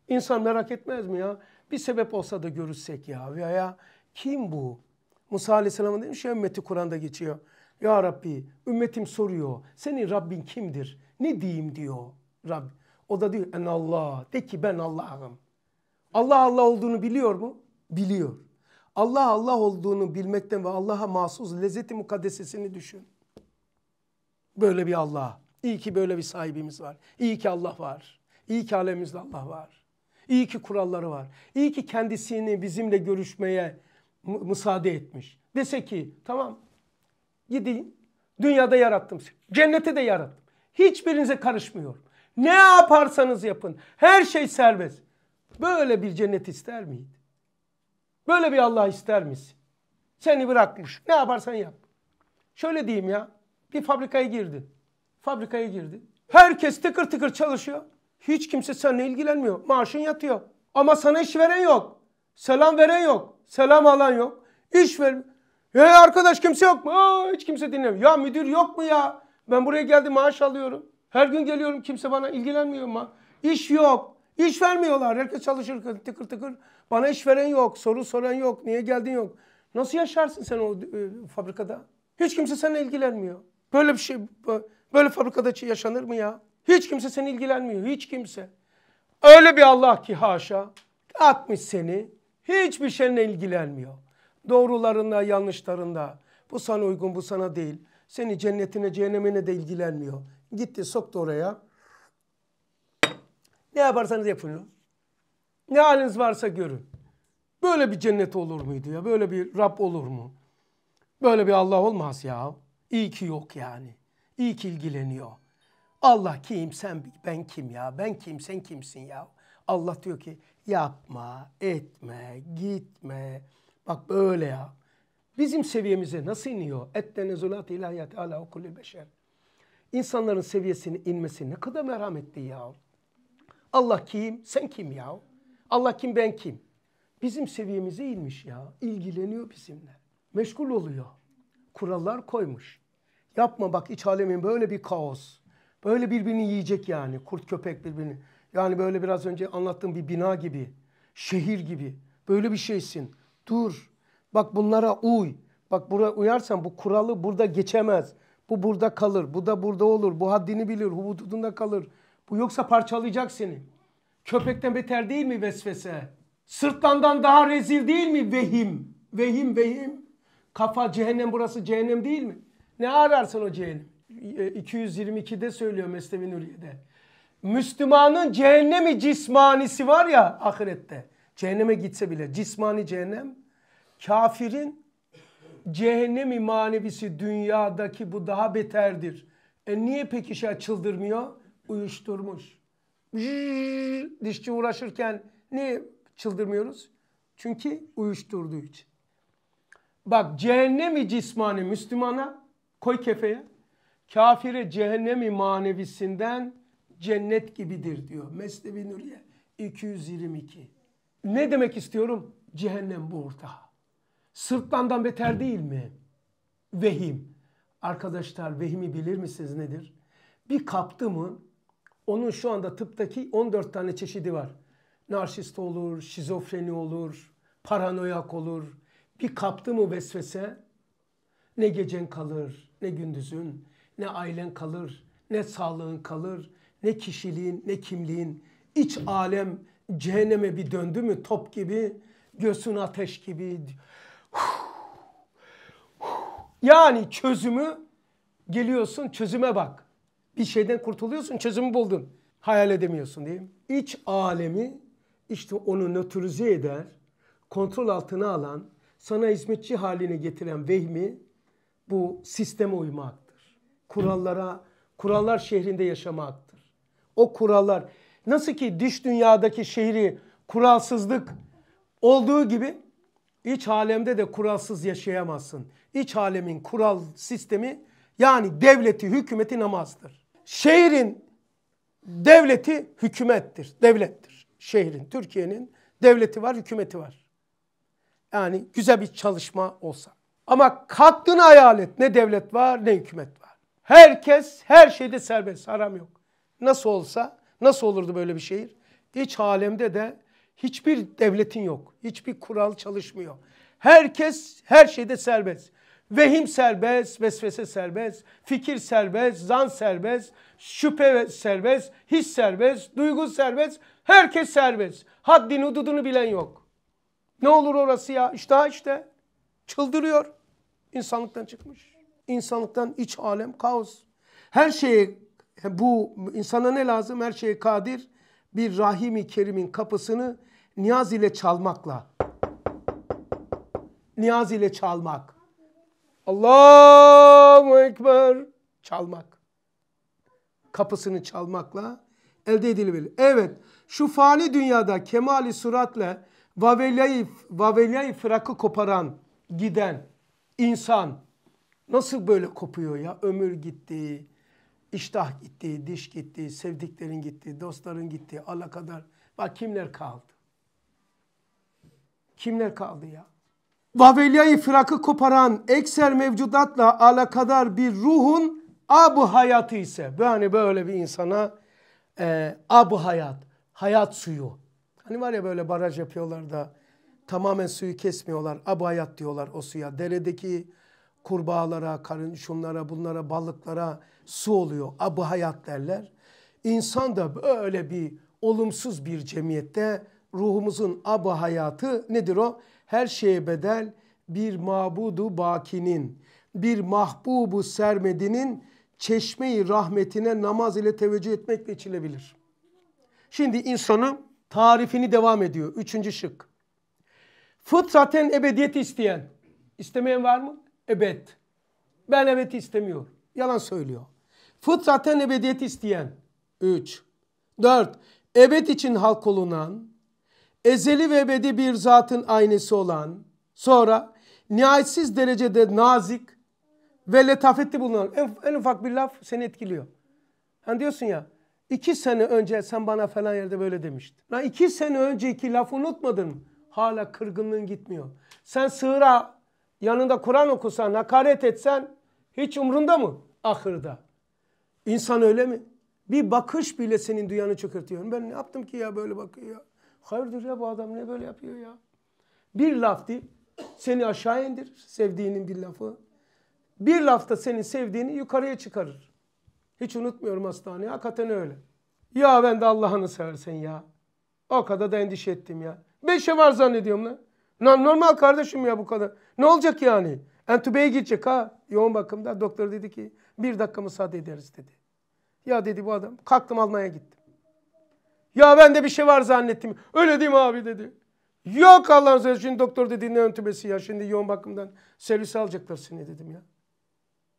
İnsan merak etmez mi ya? Bir sebep olsa da görürsek ya. Veya kim bu? Musa Aleyhisselam'ın demiş ya ümmeti Kur'an'da geçiyor. Ya Rabbi ümmetim soruyor. Senin Rabbin kimdir? Ne diyeyim diyor Rabbi. O da diyor en Allah. De ki ben Allah'ım. Allah Allah olduğunu biliyor mu? Biliyor. Allah Allah olduğunu bilmekten ve Allah'a mahsus lezzeti mukaddesesini düşün. Böyle bir Allah. İyi ki böyle bir sahibimiz var. İyi ki Allah var. İyi ki alemimizde Allah var. İyi ki kuralları var. İyi ki kendisini bizimle görüşmeye müsaade etmiş. Dese ki tamam gidin dünyada yarattım seni. Cennete de yarattım. Hiçbirinize karışmıyorum. Ne yaparsanız yapın. Her şey serbest. Böyle bir cennet ister miydin? Böyle bir Allah ister misin? Seni bırakmış. Ne yaparsan yap. Şöyle diyeyim ya. Bir fabrikaya girdi. Fabrikaya girdi. Herkes tıkır tıkır çalışıyor. Hiç kimse seninle ilgilenmiyor. Maaşın yatıyor. Ama sana iş veren yok. Selam veren yok. Selam alan yok. İş ver. Hey arkadaş kimse yok mu? Aa, hiç kimse dinlemiyor. Ya müdür yok mu ya? Ben buraya geldim maaş alıyorum. Her gün geliyorum kimse bana ilgilenmiyor mu? İş yok. İş vermiyorlar. Herkes çalışır tıkır tıkır. Bana iş veren yok. Soru soran yok. Niye geldin yok. Nasıl yaşarsın sen o e, fabrikada? Hiç kimse seninle ilgilenmiyor. Böyle bir şey böyle fabrikada yaşanır mı ya? Hiç kimse seni ilgilenmiyor. Hiç kimse. Öyle bir Allah ki haşa atmış seni. Hiçbir şeyle ilgilenmiyor. Doğrularında, yanlışlarında. Bu sana uygun, bu sana değil. Seni cennetine, cehennemine de ilgilenmiyor. Gitti, soktu oraya. Ne yaparsanız yapın. Ne haliniz varsa görün. Böyle bir cennet olur muydu ya? Böyle bir Rab olur mu? Böyle bir Allah olmaz ya. İyi ki yok yani. İyi ki ilgileniyor. Allah kim sen ben kim ya ben kim sen kimsin ya. Allah diyor ki yapma etme gitme bak böyle ya. Bizim seviyemize nasıl iniyor? Et tenezulat ilahiyat ala okulil beşer. İnsanların seviyesinin inmesi ne kadar merhametli ya. Allah kim sen kim ya. Allah kim ben kim. Bizim seviyemize inmiş ya. İlgileniyor bizimle. Meşgul oluyor. Kurallar koymuş. Yapma bak iç alemin böyle bir kaos öyle birbirini yiyecek yani. Kurt köpek birbirini. Yani böyle biraz önce anlattığım bir bina gibi. Şehir gibi. Böyle bir şeysin. Dur. Bak bunlara uy. Bak buraya uyarsan bu kuralı burada geçemez. Bu burada kalır. Bu da burada olur. Bu haddini bilir. Hududunda kalır. Bu yoksa parçalayacak seni. Köpekten beter değil mi vesvese? Sırtlandan daha rezil değil mi vehim? Vehim vehim. Kafa cehennem burası cehennem değil mi? Ne ararsın o cehennem? 222'de e, söylüyor Mesnevi Nuriye'de. Müslümanın cehennemi cismanisi var ya ahirette. Cehenneme gitse bile cismani cehennem. Kafirin cehennemi manevisi dünyadaki bu daha beterdir. E niye pek işe çıldırmıyor? Uyuşturmuş. Dişçi uğraşırken niye çıldırmıyoruz? Çünkü uyuşturduğu için. Bak cehennemi cismani Müslümana koy kefeye kafire cehennemi manevisinden cennet gibidir diyor. Mesnevi Nuriye 222. Ne demek istiyorum? Cehennem burada. Sırtlandan beter değil mi? Vehim. Arkadaşlar vehimi bilir misiniz nedir? Bir kaptı mı onun şu anda tıptaki 14 tane çeşidi var. Narsist olur, şizofreni olur, paranoyak olur. Bir kaptı mı vesvese ne gecen kalır ne gündüzün ne ailen kalır, ne sağlığın kalır, ne kişiliğin, ne kimliğin. İç alem cehenneme bir döndü mü top gibi, göğsün ateş gibi. Yani çözümü geliyorsun çözüme bak. Bir şeyden kurtuluyorsun çözümü buldun. Hayal edemiyorsun diyeyim. İç alemi işte onu nötrize eder, kontrol altına alan, sana hizmetçi haline getiren vehmi bu sisteme uymak kurallara, kurallar şehrinde yaşama haktır. O kurallar nasıl ki dış dünyadaki şehri kuralsızlık olduğu gibi iç alemde de kuralsız yaşayamazsın. İç alemin kural sistemi yani devleti, hükümeti namazdır. Şehrin devleti hükümettir, devlettir. Şehrin, Türkiye'nin devleti var, hükümeti var. Yani güzel bir çalışma olsa. Ama kalktığını hayal et. Ne devlet var ne hükümet var. Herkes her şeyde serbest. Haram yok. Nasıl olsa nasıl olurdu böyle bir şehir? İç alemde de hiçbir devletin yok. Hiçbir kural çalışmıyor. Herkes her şeyde serbest. Vehim serbest, vesvese serbest, fikir serbest, zan serbest, şüphe serbest, his serbest, duygu serbest, herkes serbest. Haddini hududunu bilen yok. Ne olur orası ya? İşte işte. Çıldırıyor. İnsanlıktan çıkmış insanlıktan iç alem kaos. Her şeye bu insana ne lazım? Her şeye kadir bir Rahimi Kerim'in kapısını niyaz ile çalmakla. Niyaz ile çalmak. Allahu Ekber çalmak. Kapısını çalmakla elde edilebilir. Evet şu fani dünyada kemali suratla vavelayı, vavelayı frakı koparan giden insan Nasıl böyle kopuyor ya? Ömür gitti, iştah gitti, diş gitti, sevdiklerin gitti, dostların gitti, ala kadar Bak kimler kaldı? Kimler kaldı ya? Vavelyayı i koparan ekser mevcudatla ala kadar bir ruhun abu hayatı ise. Yani böyle bir insana e, abu hayat, hayat suyu. Hani var ya böyle baraj yapıyorlar da tamamen suyu kesmiyorlar. Abu hayat diyorlar o suya. Deredeki kurbağalara, karın şunlara, bunlara, balıklara su oluyor. Abı hayat derler. İnsan da böyle bir olumsuz bir cemiyette ruhumuzun abı hayatı nedir o? Her şeye bedel bir mabudu bakinin, bir mahbubu sermedinin çeşmeyi rahmetine namaz ile teveccüh etmekle içilebilir. Şimdi insanı tarifini devam ediyor. Üçüncü şık. Fıtraten ebediyet isteyen. İstemeyen var mı? ebed. Ben ebedi istemiyor. Yalan söylüyor. Fıtraten ebediyet isteyen. 3. 4. Ebed için halk olunan, ezeli ve ebedi bir zatın aynesi olan, sonra nihayetsiz derecede nazik ve letafetli bulunan en, en ufak bir laf seni etkiliyor. Hani diyorsun ya iki sene önce sen bana falan yerde böyle demiştin. Lan iki sene önceki lafı unutmadın Hala kırgınlığın gitmiyor. Sen sığıra yanında Kur'an okusan, hakaret etsen hiç umrunda mı ahırda? İnsan öyle mi? Bir bakış bile senin dünyanı çökertiyor. Ben ne yaptım ki ya böyle bakıyor ya? Hayırdır ya bu adam ne böyle yapıyor ya? Bir laf değil, seni aşağı indir sevdiğinin bir lafı. Bir lafta senin sevdiğini yukarıya çıkarır. Hiç unutmuyorum hastaneye. Hakikaten öyle. Ya ben de Allah'ını seversen ya. O kadar da endişe ettim ya. Beşe var zannediyorum lan. Normal kardeşim ya bu kadar. Ne olacak yani? Entübeye gidecek ha. Yoğun bakımda doktor dedi ki bir dakika müsaade ederiz dedi. Ya dedi bu adam kalktım almaya gittim. Ya ben de bir şey var zannettim. Öyle değil mi abi dedi. Yok Allah'ın sözü. Şimdi doktor dedi ne entübesi ya. Şimdi yoğun bakımdan servis alacaklar seni dedim ya.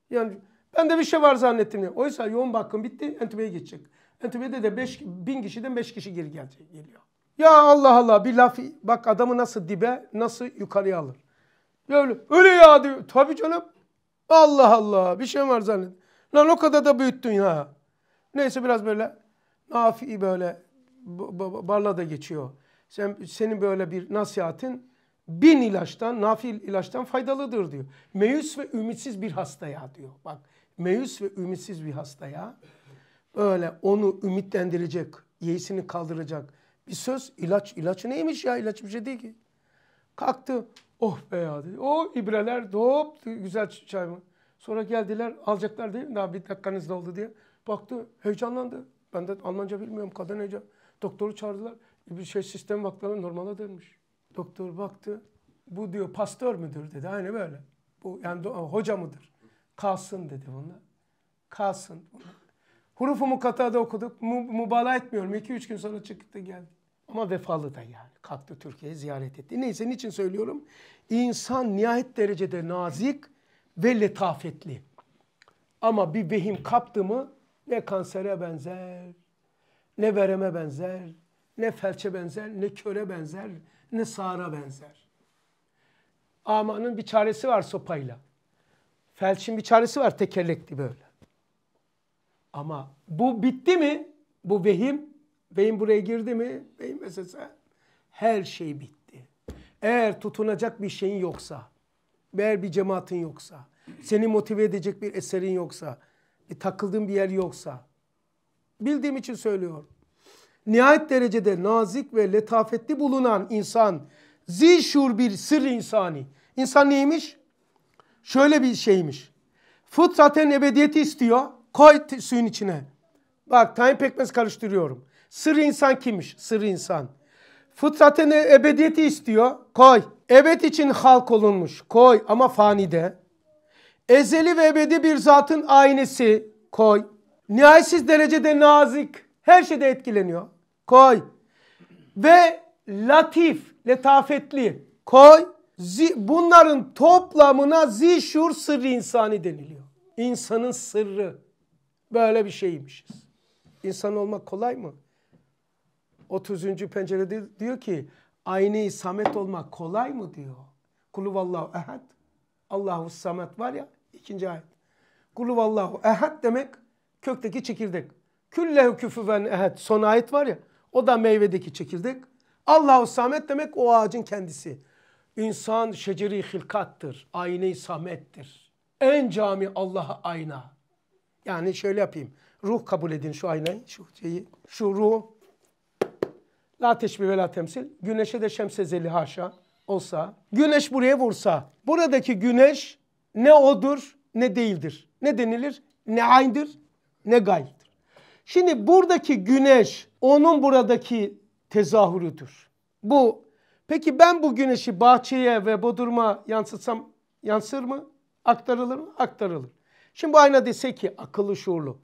Yani ben de bir şey var zannettim. Ya. Oysa yoğun bakım bitti entübeye geçecek. Entübede de bin kişiden beş kişi geri gelecek, geliyor. Ya Allah Allah bir laf bak adamı nasıl dibe nasıl yukarıya alır. Böyle öyle ya diyor. Tabii canım. Allah Allah bir şey var zannet. Lan o kadar da büyüttün ya. Neyse biraz böyle nafi böyle barla da geçiyor. Sen, senin böyle bir nasihatin bin ilaçtan, nafil ilaçtan faydalıdır diyor. Meyus ve ümitsiz bir hastaya diyor. Bak meyus ve ümitsiz bir hastaya böyle onu ümitlendirecek, yeğsini kaldıracak, bir söz ilaç ilaç neymiş ya ilaç bir şey değil ki. Kalktı oh be ya dedi. O oh, ibreler hop güzel çay mı? Sonra geldiler alacaklar değil mi? Daha bir dakikanız oldu diye. Baktı heyecanlandı. Ben de Almanca bilmiyorum kadın heyecan. Doktoru çağırdılar. Bir şey sistem baktılar normala dönmüş. Doktor baktı. Bu diyor pastör müdür dedi. Aynı böyle. Bu yani hoca mıdır? Kalsın dedi bunlar. Kalsın. Hurufu mukatada okuduk. Mu mübalağa etmiyorum. 2 üç gün sonra çıktı geldi. Ama vefalı da yani. Kalktı Türkiye'yi ziyaret etti. Neyse niçin söylüyorum? İnsan nihayet derecede nazik ve letafetli. Ama bir vehim kaptı mı ne kansere benzer, ne vereme benzer, ne felçe benzer, ne köre benzer, ne sağra benzer. Amanın bir çaresi var sopayla. Felçin bir çaresi var tekerlekli böyle. Ama bu bitti mi? Bu vehim Beyim buraya girdi mi? Beyim mesela her şey bitti. Eğer tutunacak bir şeyin yoksa, eğer bir cemaatin yoksa, seni motive edecek bir eserin yoksa, bir takıldığın bir yer yoksa, bildiğim için söylüyorum. Nihayet derecede nazik ve letafetli bulunan insan, zişur bir sır insani. İnsan neymiş? Şöyle bir şeymiş. Fıtraten ebediyeti istiyor. Koy suyun içine. Bak tayin pekmez karıştırıyorum. Sır insan kimmiş? Sır insan. Fıtraten ebediyeti istiyor. Koy. Evet için halk olunmuş. Koy ama fani de. Ezeli ve ebedi bir zatın aynesi. Koy. Nihayetsiz derecede nazik. Her şeyde etkileniyor. Koy. Ve latif, letafetli. Koy. bunların toplamına zişur sırrı insani deniliyor. İnsanın sırrı. Böyle bir şeymişiz. İnsan olmak kolay mı? 30. pencerede diyor ki aynı samet olmak kolay mı diyor. Kulüvallahu ehad. Allahu samet var ya ikinci ayet. Kulüvallahu ehad demek kökteki çekirdek. Küllehu küfüven ehad son ayet var ya o da meyvedeki çekirdek. Allahu samet demek o ağacın kendisi. İnsan şeceri hilkattır. Aynı samettir. En cami Allah'a ayna. Yani şöyle yapayım. Ruh kabul edin şu aynayı, şu şeyi, şu ruh. La teşbih ve la temsil. Güneşe de şemse zeli haşa olsa. Güneş buraya vursa. Buradaki güneş ne odur ne değildir. Ne denilir? Ne ayndır ne gaydır. Şimdi buradaki güneş onun buradaki tezahürüdür. Bu peki ben bu güneşi bahçeye ve bodurma yansıtsam yansır mı? Aktarılır mı? Aktarılır. Şimdi bu ayna dese ki akıllı şuurlu.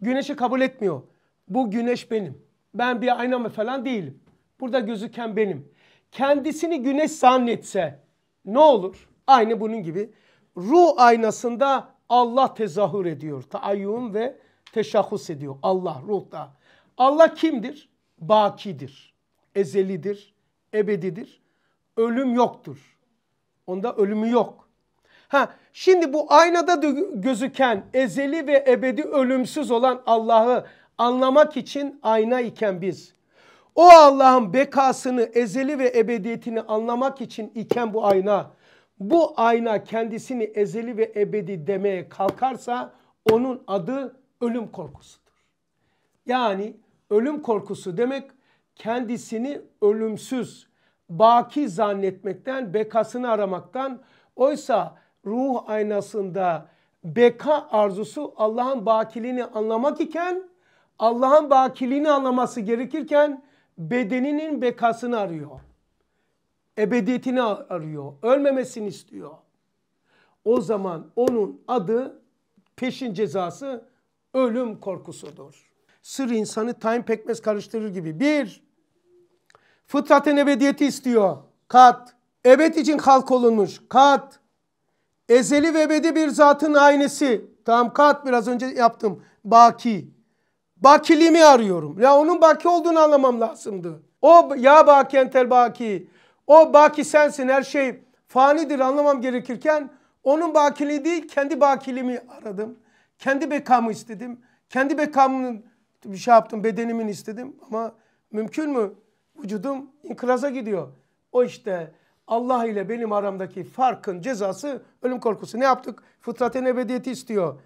Güneşi kabul etmiyor. Bu güneş benim. Ben bir ayna mı falan değilim. Burada gözüken benim. Kendisini güneş zannetse ne olur? Aynı bunun gibi. Ruh aynasında Allah tezahür ediyor. Taayyun ve teşahhus ediyor. Allah ruhta. Allah kimdir? Bakidir. Ezelidir. Ebedidir. Ölüm yoktur. Onda ölümü yok. Ha, şimdi bu aynada gözüken ezeli ve ebedi ölümsüz olan Allah'ı anlamak için ayna iken biz. O Allah'ın bekasını, ezeli ve ebediyetini anlamak için iken bu ayna, bu ayna kendisini ezeli ve ebedi demeye kalkarsa onun adı ölüm korkusudur. Yani ölüm korkusu demek kendisini ölümsüz, baki zannetmekten, bekasını aramaktan. Oysa ruh aynasında beka arzusu Allah'ın bakiliğini anlamak iken Allah'ın bakiliğini anlaması gerekirken bedeninin bekasını arıyor. Ebediyetini arıyor. Ölmemesini istiyor. O zaman onun adı peşin cezası ölüm korkusudur. Sır insanı time pekmez karıştırır gibi. Bir, fıtraten ebediyeti istiyor. Kat. Ebed için halk olunmuş. Kat. Ezeli ve ebedi bir zatın aynısı Tam kat biraz önce yaptım. Baki. Bakiliğimi arıyorum. Ya onun baki olduğunu anlamam lazımdı. O ya baki entel baki. O baki sensin her şey fanidir anlamam gerekirken onun bakiliği değil kendi bakiliğimi aradım. Kendi bekamı istedim. Kendi bekamını bir şey yaptım bedenimin istedim ama mümkün mü? Vücudum inkıraza gidiyor. O işte Allah ile benim aramdaki farkın cezası ölüm korkusu. Ne yaptık? Fıtraten ebediyeti istiyor.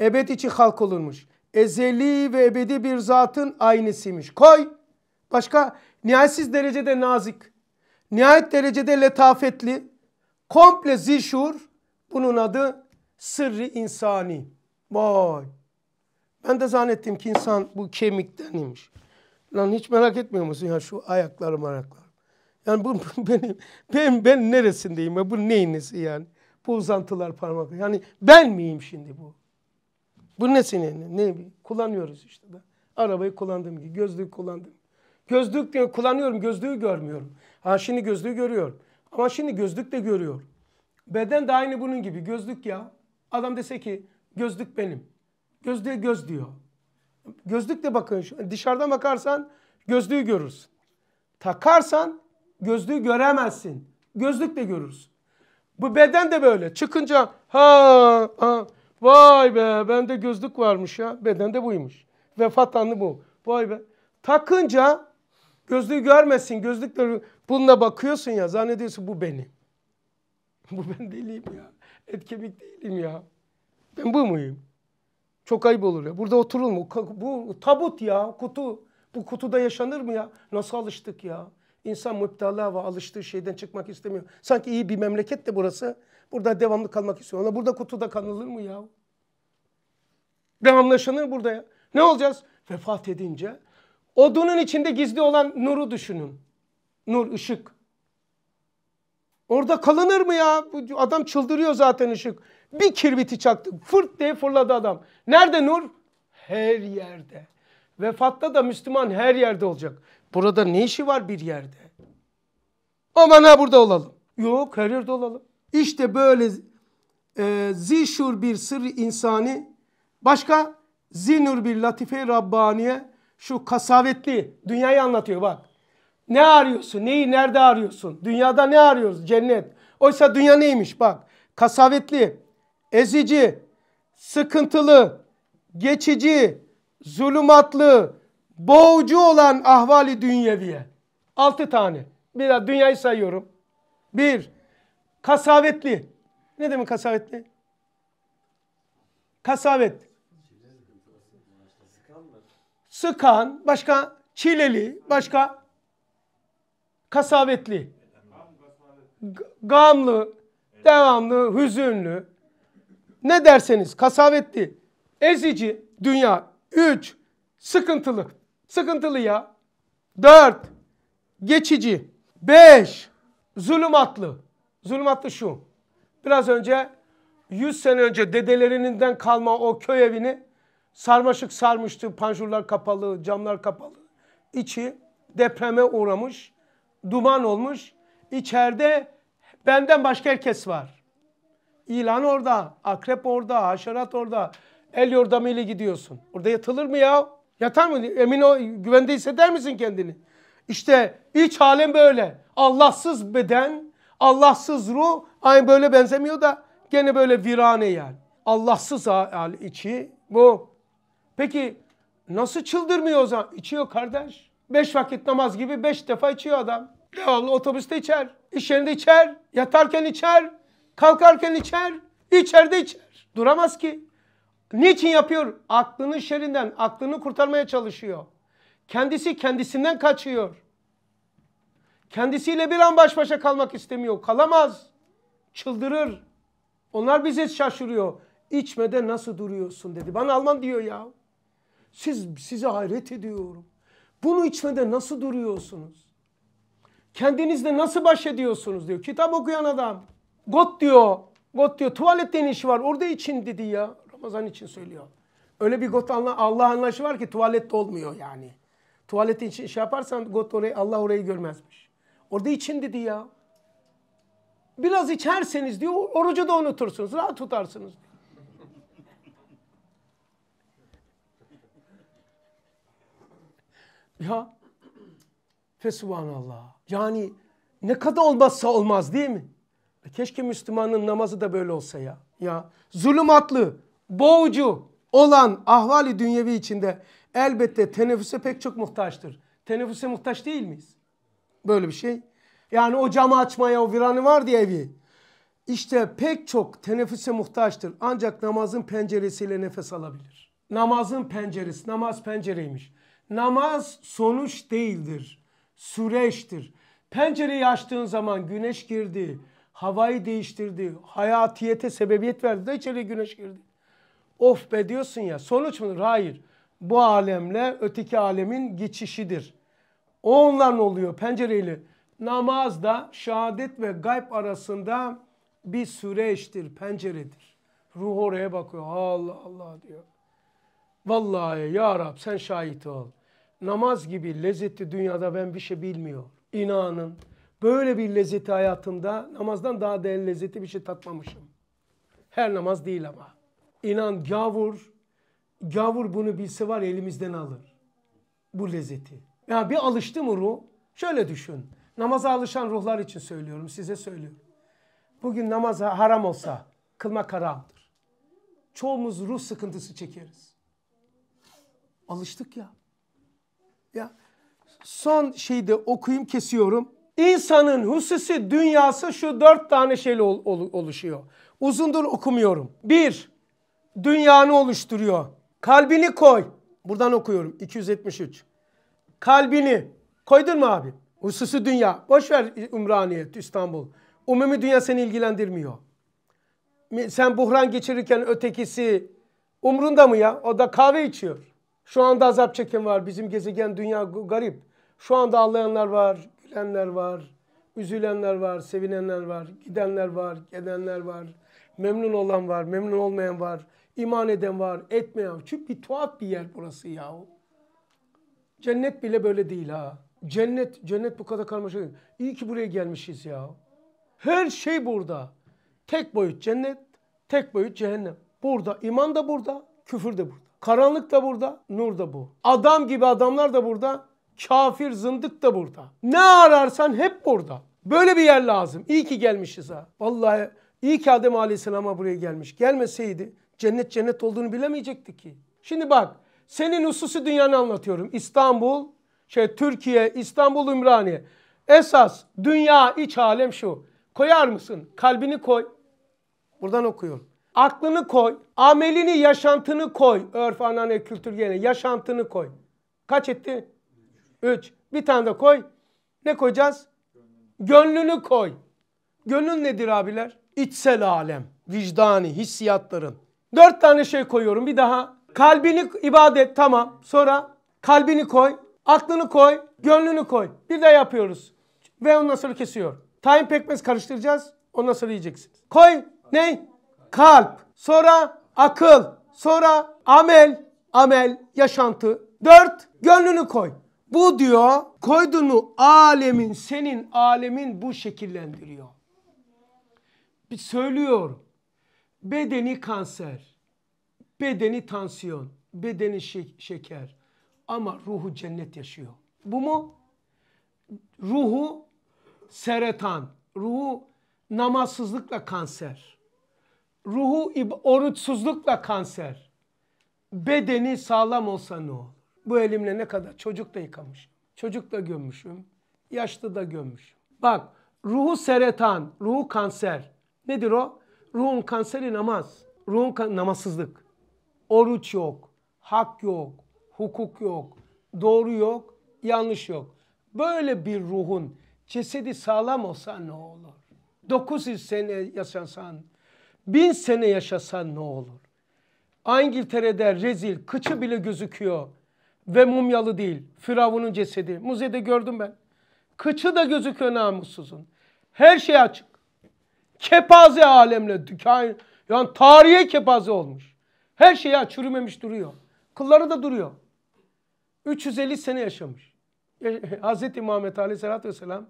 Ebed için halk olunmuş ezeli ve ebedi bir zatın aynısıymış. Koy. Başka nihayetsiz derecede nazik, nihayet derecede letafetli, komple zişur. Bunun adı sırrı insani. Vay. Ben de zannettim ki insan bu kemiktenmiş. Lan hiç merak etmiyor musun ya şu ayaklarım ayaklarım. Yani bu benim ben ben neresindeyim ya bu neyin nesi yani? Bu uzantılar parmak. Yani ben miyim şimdi bu? Bu ne senin? Ne kullanıyoruz işte ben. Arabayı kullandım gibi gözlüğü kullandım. Gözlük diyor kullanıyorum gözlüğü görmüyorum. Ha şimdi gözlüğü görüyorum. Ama şimdi gözlük de görüyor. Beden de aynı bunun gibi gözlük ya. Adam dese ki gözlük benim. Gözlüğe göz diyor. de bakın dışarıdan bakarsan gözlüğü görürsün. Takarsan gözlüğü göremezsin. Gözlük de görürsün. Bu beden de böyle. Çıkınca ha ha Vay be bende gözlük varmış ya. Bedende buymuş. Vefat anı bu. Vay be. Takınca gözlüğü görmesin. Gözlükle bununla bakıyorsun ya. Zannediyorsun bu benim. Bu ben deliyim ya. Et kemik değilim ya. Ben bu muyum? Çok ayıp olur ya. Burada oturulma. Bu tabut ya. Kutu. Bu kutuda yaşanır mı ya? Nasıl alıştık ya? İnsan müptala ve alıştığı şeyden çıkmak istemiyor. Sanki iyi bir memleket de burası. Burada devamlı kalmak istiyor. Ona burada kutuda kanılır mı ya? Devamlı yaşanır burada ya. Ne olacağız? Vefat edince odunun içinde gizli olan nuru düşünün. Nur, ışık. Orada kalınır mı ya? Adam çıldırıyor zaten ışık. Bir kirbiti çaktı. Fırt diye fırladı adam. Nerede nur? Her yerde. Vefatta da Müslüman her yerde olacak. Burada ne işi var bir yerde? Aman ha burada olalım. Yok her yerde olalım. İşte böyle e, zişur bir sır insani başka zinur bir latife Rabbaniye şu kasavetli dünyayı anlatıyor bak. Ne arıyorsun? Neyi nerede arıyorsun? Dünyada ne arıyoruz? Cennet. Oysa dünya neymiş bak. Kasavetli, ezici, sıkıntılı, geçici, zulümatlı, boğucu olan ahvali dünyeviye. Altı tane. Bir daha dünyayı sayıyorum. Bir, Kasavetli. Ne demek kasavetli? Kasavet. Sıkan, başka çileli, başka kasavetli. Gamlı, devamlı, hüzünlü. Ne derseniz kasavetli. Ezici dünya. Üç, sıkıntılı. Sıkıntılı ya. Dört, geçici. Beş, zulümatlı. Zulmatlı şu. Biraz önce 100 sene önce dedelerinden kalma o köy evini sarmaşık sarmıştı. Panjurlar kapalı, camlar kapalı. İçi depreme uğramış, duman olmuş. İçeride benden başka herkes var. İlan orada, akrep orada, haşerat orada. El yordamıyla gidiyorsun. Orada yatılır mı ya? Yatar mı? Emin o güvende hisseder misin kendini? İşte iç alem böyle. Allahsız beden, Allahsız ruh aynı böyle benzemiyor da gene böyle virane yani. Allahsız hal içi bu. Peki nasıl çıldırmıyor o zaman? İçiyor kardeş. Beş vakit namaz gibi beş defa içiyor adam. Devamlı otobüste içer. İş yerinde içer. Yatarken içer. Kalkarken içer. İçeride içer. Duramaz ki. Niçin yapıyor? Aklının şerinden, aklını kurtarmaya çalışıyor. Kendisi kendisinden kaçıyor. Kendisiyle bir an baş başa kalmak istemiyor. Kalamaz. Çıldırır. Onlar bize şaşırıyor. İçmede nasıl duruyorsun dedi. Bana Alman diyor ya. Siz size hayret ediyorum. Bunu içmede nasıl duruyorsunuz? Kendinizle nasıl baş ediyorsunuz diyor. Kitap okuyan adam. Got diyor. Got diyor. Tuvaletten işi var. Orada için dedi ya. Ramazan için söylüyor. Öyle bir got anla Allah anlayışı var ki tuvalette olmuyor yani. Tuvaletin için şey yaparsan got orayı Allah orayı görmezmiş. Orada için dedi ya. Biraz içerseniz diyor orucu da unutursunuz. Rahat tutarsınız. ya Fesubhanallah. Yani ne kadar olmazsa olmaz değil mi? E, keşke Müslümanın namazı da böyle olsa ya. Ya zulümatlı, boğucu olan ahvali dünyevi içinde elbette teneffüse pek çok muhtaçtır. Teneffüse muhtaç değil miyiz? Böyle bir şey. Yani o camı açmaya o viranı var diye evi. İşte pek çok teneffüse muhtaçtır. Ancak namazın penceresiyle nefes alabilir. Namazın penceresi, namaz pencereymiş. Namaz sonuç değildir, süreçtir. Pencereyi açtığın zaman güneş girdi, havayı değiştirdi, hayatiyete sebebiyet verdi de içeri güneş girdi. Of be diyorsun ya, sonuç mudur? Hayır. Bu alemle öteki alemin geçişidir. O onlar ne oluyor? Pencereyle. Namaz da şehadet ve gayb arasında bir süreçtir, penceredir. Ruh oraya bakıyor. Allah Allah diyor. Vallahi ya Rab sen şahit ol. Namaz gibi lezzetli dünyada ben bir şey bilmiyorum. İnanın. Böyle bir lezzeti hayatımda namazdan daha değerli lezzeti bir şey tatmamışım. Her namaz değil ama. İnan gavur, gavur bunu bilse var elimizden alır. Bu lezzeti. Ya bir alıştı mı ruh? Şöyle düşün. Namaza alışan ruhlar için söylüyorum, size söylüyorum. Bugün namaz haram olsa kılmak haramdır. Çoğumuz ruh sıkıntısı çekeriz. Alıştık ya. Ya son de okuyayım kesiyorum. İnsanın hususi dünyası şu dört tane şeyle ol, ol, oluşuyor. Uzundur okumuyorum. Bir, dünyanı oluşturuyor. Kalbini koy. Buradan okuyorum 273 kalbini koydun mu abi? Hususu dünya. Boş ver Ümraniyet, İstanbul. Umumi dünya seni ilgilendirmiyor. Sen buhran geçirirken ötekisi umrunda mı ya? O da kahve içiyor. Şu anda azap çeken var. Bizim gezegen dünya garip. Şu anda ağlayanlar var, gülenler var, üzülenler var, sevinenler var, gidenler var, gelenler var. Memnun olan var, memnun olmayan var. iman eden var, etmeyen var. Çünkü bir tuhaf bir yer burası yahu. Cennet bile böyle değil ha. Cennet, cennet bu kadar karmaşık değil. İyi ki buraya gelmişiz ya. Her şey burada. Tek boyut cennet, tek boyut cehennem. Burada iman da burada, küfür de burada. Karanlık da burada, nur da bu. Adam gibi adamlar da burada, kafir zındık da burada. Ne ararsan hep burada. Böyle bir yer lazım. İyi ki gelmişiz ha. Vallahi iyi ki Adem Aleyhisselam'a buraya gelmiş. Gelmeseydi cennet cennet olduğunu bilemeyecekti ki. Şimdi bak senin hususi dünyanı anlatıyorum. İstanbul, şey Türkiye, İstanbul Ümraniye. Esas dünya iç alem şu. Koyar mısın? Kalbini koy. Buradan okuyorum. Aklını koy. Amelini, yaşantını koy. Örf, anane, kültür gene. Yaşantını koy. Kaç etti? Üç. Bir tane de koy. Ne koyacağız? Gönlünü koy. Gönül nedir abiler? İçsel alem. Vicdani, hissiyatların. Dört tane şey koyuyorum. Bir daha Kalbini ibadet tamam. Sonra kalbini koy. Aklını koy. Gönlünü koy. Bir de yapıyoruz. Ve ondan sonra kesiyor. Tahin pekmez karıştıracağız. Ondan sonra yiyeceksin? Koy. Ne? Kalp. Sonra akıl. Sonra amel. Amel. Yaşantı. Dört. Gönlünü koy. Bu diyor koyduğunu alemin senin alemin bu şekillendiriyor. Bir söylüyorum. Bedeni kanser. Bedeni tansiyon, bedeni şeker ama ruhu cennet yaşıyor. Bu mu? Ruhu seretan, ruhu namazsızlıkla kanser, ruhu oruçsuzlukla kanser, bedeni sağlam olsa ne olur? Bu elimle ne kadar çocuk da yıkamış, çocuk da gömmüşüm, yaşlı da gömmüşüm. Bak ruhu seretan, ruhu kanser. Nedir o? Ruhun kanseri namaz, ruhun kan namazsızlık. Oruç yok, hak yok, hukuk yok, doğru yok, yanlış yok. Böyle bir ruhun cesedi sağlam olsa ne olur? 900 sene yaşasan, 1000 sene yaşasan ne olur? İngiltere'de rezil, kıçı bile gözüküyor ve mumyalı değil. Firavun'un cesedi. Müzede gördüm ben. Kıçı da gözüküyor namussuzun. Her şey açık. Kepaze alemle. Yani tarihe kepaze olmuş. Her şey aç, çürümemiş duruyor. Kılları da duruyor. 350 sene yaşamış. E, e, Hz. Muhammed Aleyhisselatü Vesselam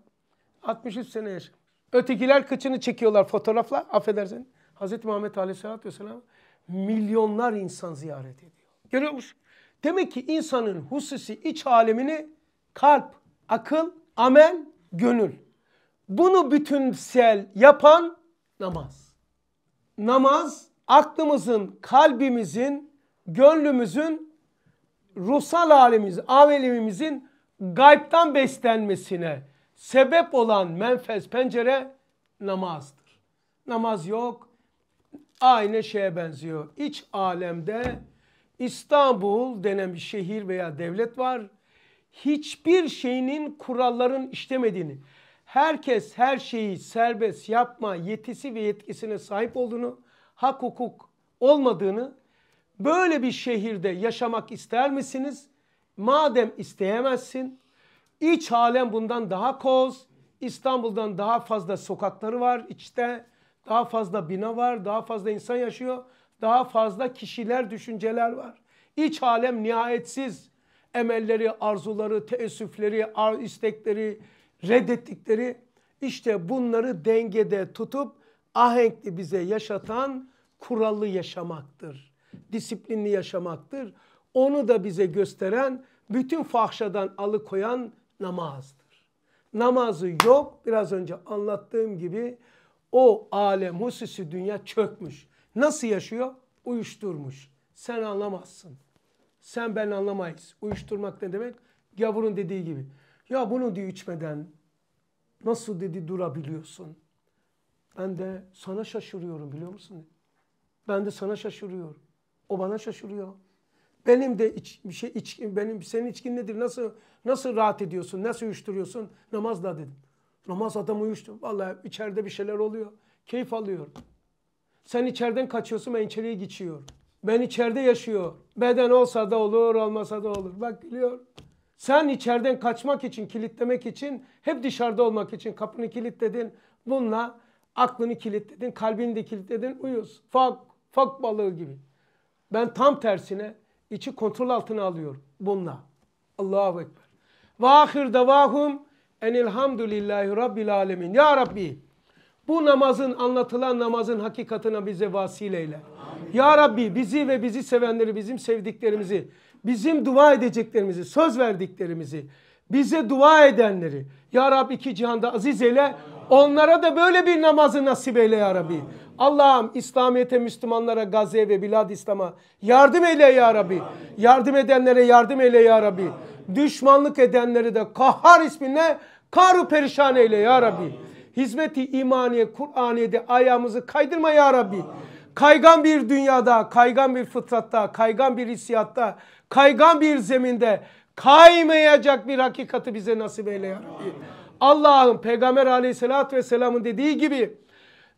63 sene yaşamış. Ötekiler kıçını çekiyorlar fotoğrafla. Affedersin. Hz. Muhammed Aleyhisselatü Vesselam milyonlar insan ziyaret ediyor. Görüyor musun? Demek ki insanın hususi iç alemini kalp, akıl, amel, gönül. Bunu bütünsel yapan namaz. Namaz aklımızın, kalbimizin, gönlümüzün, ruhsal halimiz, amelimizin gaybtan beslenmesine sebep olan menfez pencere namazdır. Namaz yok. Aynı şeye benziyor. İç alemde İstanbul denen bir şehir veya devlet var. Hiçbir şeyinin kuralların işlemediğini, herkes her şeyi serbest yapma yetisi ve yetkisine sahip olduğunu hak hukuk olmadığını böyle bir şehirde yaşamak ister misiniz? Madem isteyemezsin iç halen bundan daha koz İstanbul'dan daha fazla sokakları var içte daha fazla bina var daha fazla insan yaşıyor daha fazla kişiler düşünceler var. İç alem nihayetsiz emelleri, arzuları, teessüfleri, istekleri, reddettikleri işte bunları dengede tutup ahenkli bize yaşatan kurallı yaşamaktır. Disiplinli yaşamaktır. Onu da bize gösteren bütün fahşadan alıkoyan namazdır. Namazı yok biraz önce anlattığım gibi o alem hususi dünya çökmüş. Nasıl yaşıyor? Uyuşturmuş. Sen anlamazsın. Sen ben anlamayız. Uyuşturmak ne demek? Gavurun dediği gibi. Ya bunu diyor içmeden nasıl dedi durabiliyorsun? Ben de sana şaşırıyorum biliyor musun? Ben de sana şaşırıyorum. O bana şaşırıyor. Benim de iç, bir şey iç, benim senin içkin nedir? Nasıl nasıl rahat ediyorsun? Nasıl uyuşturuyorsun? Namazla dedim. Namaz adam uyuştu. Vallahi içeride bir şeyler oluyor. Keyif alıyor. Sen içeriden kaçıyorsun ben içeriye geçiyor. Ben içeride yaşıyor. Beden olsa da olur olmasa da olur. Bak gülüyor. Sen içeriden kaçmak için, kilitlemek için, hep dışarıda olmak için kapını kilitledin. Bununla Aklını kilitledin, kalbini de kilitledin, uyuyorsun. Fak, fak balığı gibi. Ben tam tersine içi kontrol altına alıyorum bununla. Allahu Ekber. Ve ahir davahum enilhamdülillahi rabbil alemin. Ya Rabbi bu namazın anlatılan namazın hakikatına bize vasile Ya Rabbi bizi ve bizi sevenleri, bizim sevdiklerimizi, bizim dua edeceklerimizi, söz verdiklerimizi, bize dua edenleri Ya Rabbi iki cihanda aziz eyle. Onlara da böyle bir namazı nasip eyle ya Rabbi. Allah'ım İslamiyet'e, Müslümanlara, Gazze ve Bilad İslam'a yardım eyle ya Rabbi. Yardım edenlere yardım eyle ya Rabbi. Düşmanlık edenleri de kahhar isminle karu perişan eyle ya Rabbi. Hizmeti imaniye, Kur'aniye'de ayağımızı kaydırma ya Rabbi. Kaygan bir dünyada, kaygan bir fıtratta, kaygan bir hissiyatta, kaygan bir zeminde kaymayacak bir hakikati bize nasip eyle ya Rabbi. Allah'ın peygamber aleyhissalatü vesselamın dediği gibi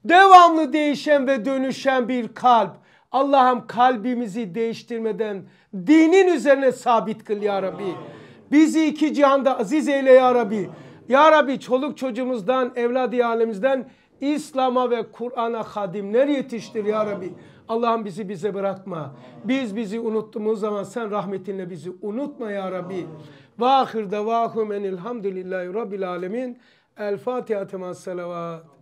devamlı değişen ve dönüşen bir kalp. Allah'ım kalbimizi değiştirmeden dinin üzerine sabit kıl ya Rabbi. Bizi iki cihanda aziz eyle ya Rabbi. Ya Rabbi çoluk çocuğumuzdan, evlad alemimizden İslam'a ve Kur'an'a hadimler yetiştir ya Rabbi. Allah'ım bizi bize bırakma. Biz bizi unuttuğumuz zaman sen rahmetinle bizi unutma ya Rabbi. Vahir davahum enilhamdülillahi rabbil alemin. El Fatiha temas salavat.